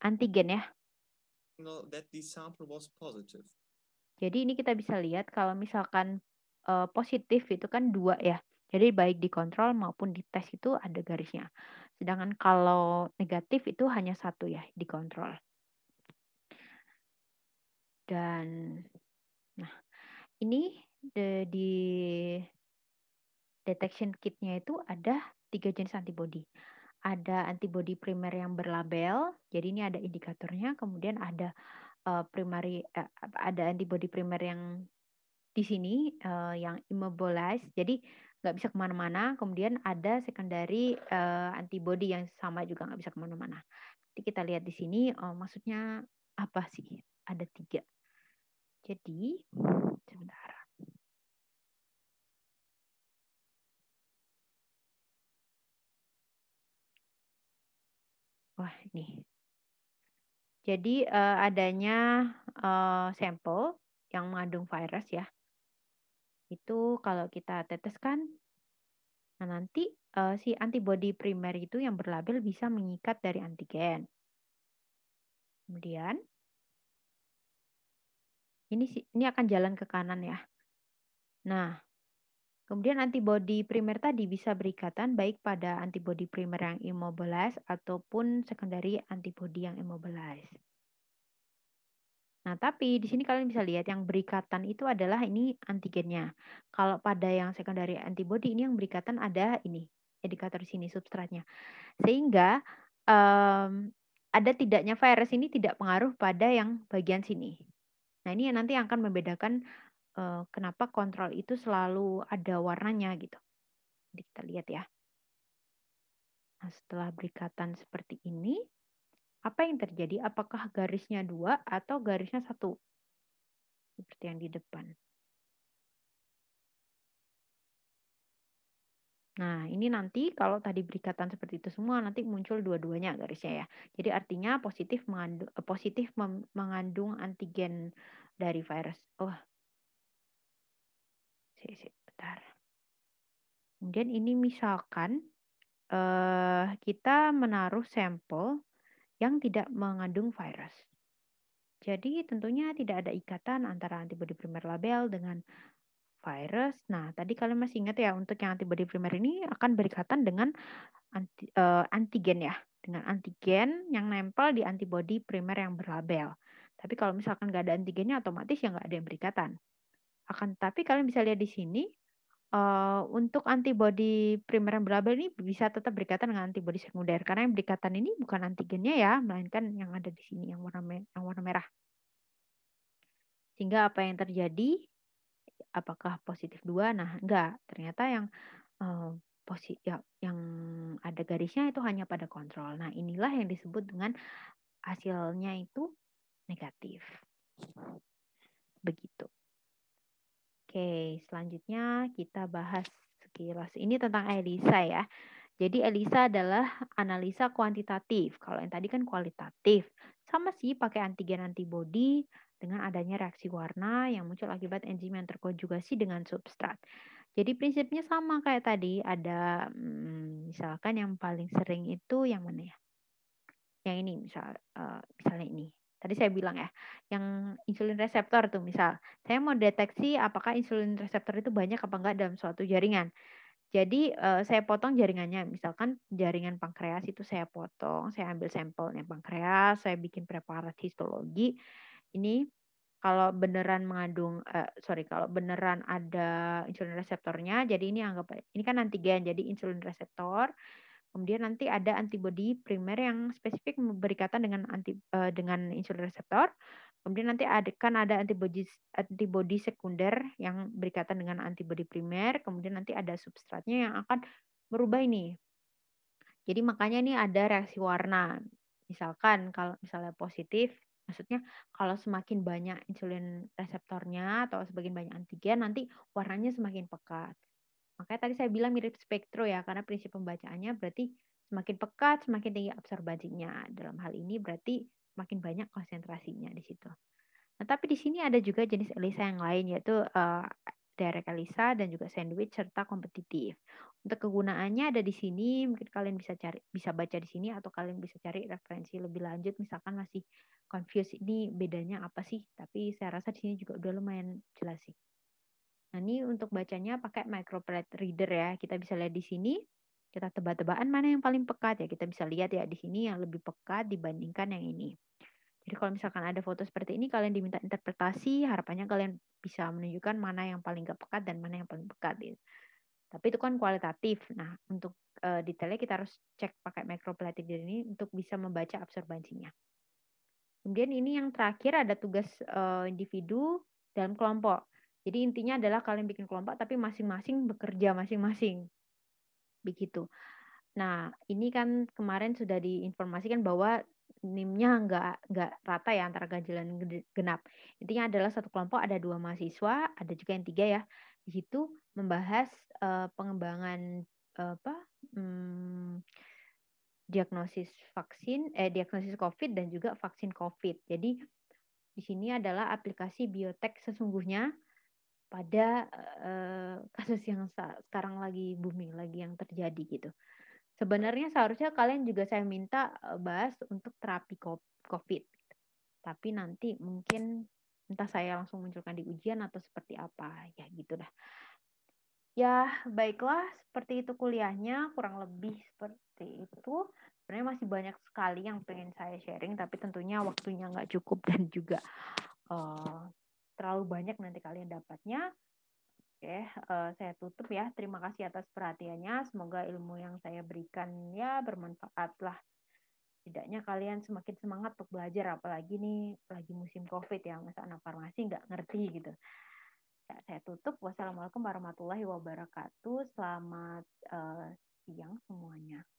antigen ya. that the sample was positive. Jadi ini kita bisa lihat kalau misalkan uh, positif itu kan dua ya. Jadi baik di kontrol maupun di tes itu ada garisnya. Sedangkan kalau negatif itu hanya satu ya di kontrol. Dan nah ini the, di detection kitnya itu ada tiga jenis antibody. Ada antibody primer yang berlabel, jadi ini ada indikatornya. Kemudian ada uh, eh, primary uh, eh, ada antibody primer yang di sini uh, yang immobilized jadi nggak bisa kemana-mana kemudian ada secondary uh, antibody yang sama juga nggak bisa kemana-mana nanti kita lihat di sini uh, maksudnya apa sih ada tiga jadi sebentar wah ini jadi uh, adanya uh, sampel yang mengandung virus ya. Itu kalau kita teteskan, nah nanti uh, si antibody primer itu yang berlabel bisa mengikat dari antigen. Kemudian ini ini akan jalan ke kanan ya. Nah, Kemudian antibodi primer tadi bisa berikatan baik pada antibodi primer yang immobilized ataupun secondary antibodi yang immobilized. Nah, tapi di sini kalian bisa lihat yang berikatan itu adalah ini antigennya. Kalau pada yang secondary antibody ini yang berikatan ada ini indikator sini substratnya. Sehingga um, ada tidaknya virus ini tidak pengaruh pada yang bagian sini. Nah, ini yang nanti akan membedakan uh, kenapa kontrol itu selalu ada warnanya gitu. Jadi kita lihat ya. Nah, setelah berikatan seperti ini, apa yang terjadi? Apakah garisnya dua atau garisnya satu? Seperti yang di depan. Nah, ini nanti kalau tadi berikatan seperti itu semua nanti muncul dua-duanya garisnya ya. Jadi artinya positif mengandung, eh, positif mengandung antigen dari virus. Oh, sih bentar. Kemudian ini misalkan eh, kita menaruh sampel yang tidak mengandung virus. Jadi tentunya tidak ada ikatan antara antibody primer label dengan virus. Nah, tadi kalian masih ingat ya untuk yang antibody primer ini akan berikatan dengan anti, eh, antigen ya, dengan antigen yang nempel di antibody primer yang berlabel. Tapi kalau misalkan nggak ada antigennya otomatis ya nggak ada yang berikatan. Akan tapi kalian bisa lihat di sini uh, untuk antibodi primer yang berlabel ini bisa tetap berikatan dengan antibodi sekunder karena yang berikatan ini bukan antigennya ya, melainkan yang ada di sini yang warna yang warna merah. Sehingga apa yang terjadi? Apakah positif dua? Nah, enggak. Ternyata yang uh, eh, positif ya, yang ada garisnya itu hanya pada kontrol. Nah, inilah yang disebut dengan hasilnya itu negatif. Begitu. Oke, selanjutnya kita bahas sekilas ini tentang ELISA ya. Jadi ELISA adalah analisa kuantitatif. Kalau yang tadi kan kualitatif. Sama sih pakai antigen antibody dengan adanya reaksi warna yang muncul akibat enzim yang terkonjugasi dengan substrat. Jadi prinsipnya sama kayak tadi, ada hmm, misalkan yang paling sering itu yang mana ya? Yang ini misal eh, misalnya ini tadi saya bilang ya, yang insulin reseptor tuh misal, saya mau deteksi apakah insulin reseptor itu banyak apa enggak dalam suatu jaringan. Jadi uh, saya potong jaringannya, misalkan jaringan pankreas itu saya potong, saya ambil sampelnya pankreas, saya bikin preparat histologi. Ini kalau beneran mengandung, eh, sorry kalau beneran ada insulin reseptornya, jadi ini anggap ini kan antigen, jadi insulin reseptor Kemudian nanti ada antibodi primer yang spesifik berikatan dengan anti uh, dengan insulin reseptor. Kemudian nanti ada kan ada antibodi antibodi sekunder yang berikatan dengan antibodi primer. Kemudian nanti ada substratnya yang akan merubah ini. Jadi makanya ini ada reaksi warna. Misalkan kalau misalnya positif, maksudnya kalau semakin banyak insulin reseptornya atau sebagian banyak antigen nanti warnanya semakin pekat. Makanya tadi saya bilang mirip spektro ya, karena prinsip pembacaannya berarti semakin pekat, semakin tinggi absorbasinya. Dalam hal ini berarti semakin banyak konsentrasinya di situ. Nah, tapi di sini ada juga jenis ELISA yang lain, yaitu uh, eh, direct ELISA dan juga sandwich serta kompetitif. Untuk kegunaannya ada di sini, mungkin kalian bisa cari, bisa baca di sini atau kalian bisa cari referensi lebih lanjut. Misalkan masih confused ini bedanya apa sih? Tapi saya rasa di sini juga udah lumayan jelas sih. Nah, ini untuk bacanya pakai microplate reader ya. Kita bisa lihat di sini, kita tebak-tebakan mana yang paling pekat ya. Kita bisa lihat ya di sini yang lebih pekat dibandingkan yang ini. Jadi kalau misalkan ada foto seperti ini, kalian diminta interpretasi, harapannya kalian bisa menunjukkan mana yang paling gak pekat dan mana yang paling pekat. Gitu. Tapi itu kan kualitatif. Nah, untuk uh, detailnya kita harus cek pakai microplate reader ini untuk bisa membaca absorbansinya. Kemudian ini yang terakhir ada tugas uh, individu dalam kelompok. Jadi intinya adalah kalian bikin kelompok tapi masing-masing bekerja masing-masing. Begitu. Nah, ini kan kemarin sudah diinformasikan bahwa NIM-nya nggak nggak rata ya antara ganjil dan genap. Intinya adalah satu kelompok ada dua mahasiswa, ada juga yang tiga ya. Di situ membahas uh, pengembangan uh, apa hmm, diagnosis vaksin, eh diagnosis COVID dan juga vaksin COVID. Jadi di sini adalah aplikasi biotek sesungguhnya pada uh, kasus yang sekarang lagi booming lagi yang terjadi gitu. Sebenarnya seharusnya kalian juga saya minta eh, bahas untuk terapi COVID. Tapi nanti mungkin entah saya langsung munculkan di ujian atau seperti apa ya gitu dah. Ya, baiklah seperti itu kuliahnya kurang lebih seperti itu. Sebenarnya masih banyak sekali yang pengen saya sharing tapi tentunya waktunya nggak cukup dan juga uh, terlalu banyak nanti kalian dapatnya. Oke, uh, saya tutup ya. Terima kasih atas perhatiannya. Semoga ilmu yang saya berikan ya bermanfaat lah. Tidaknya kalian semakin semangat untuk belajar, apalagi nih lagi musim COVID ya, masa anak farmasi nggak ngerti gitu. Ya, saya tutup. Wassalamualaikum warahmatullahi wabarakatuh. Selamat uh, siang semuanya.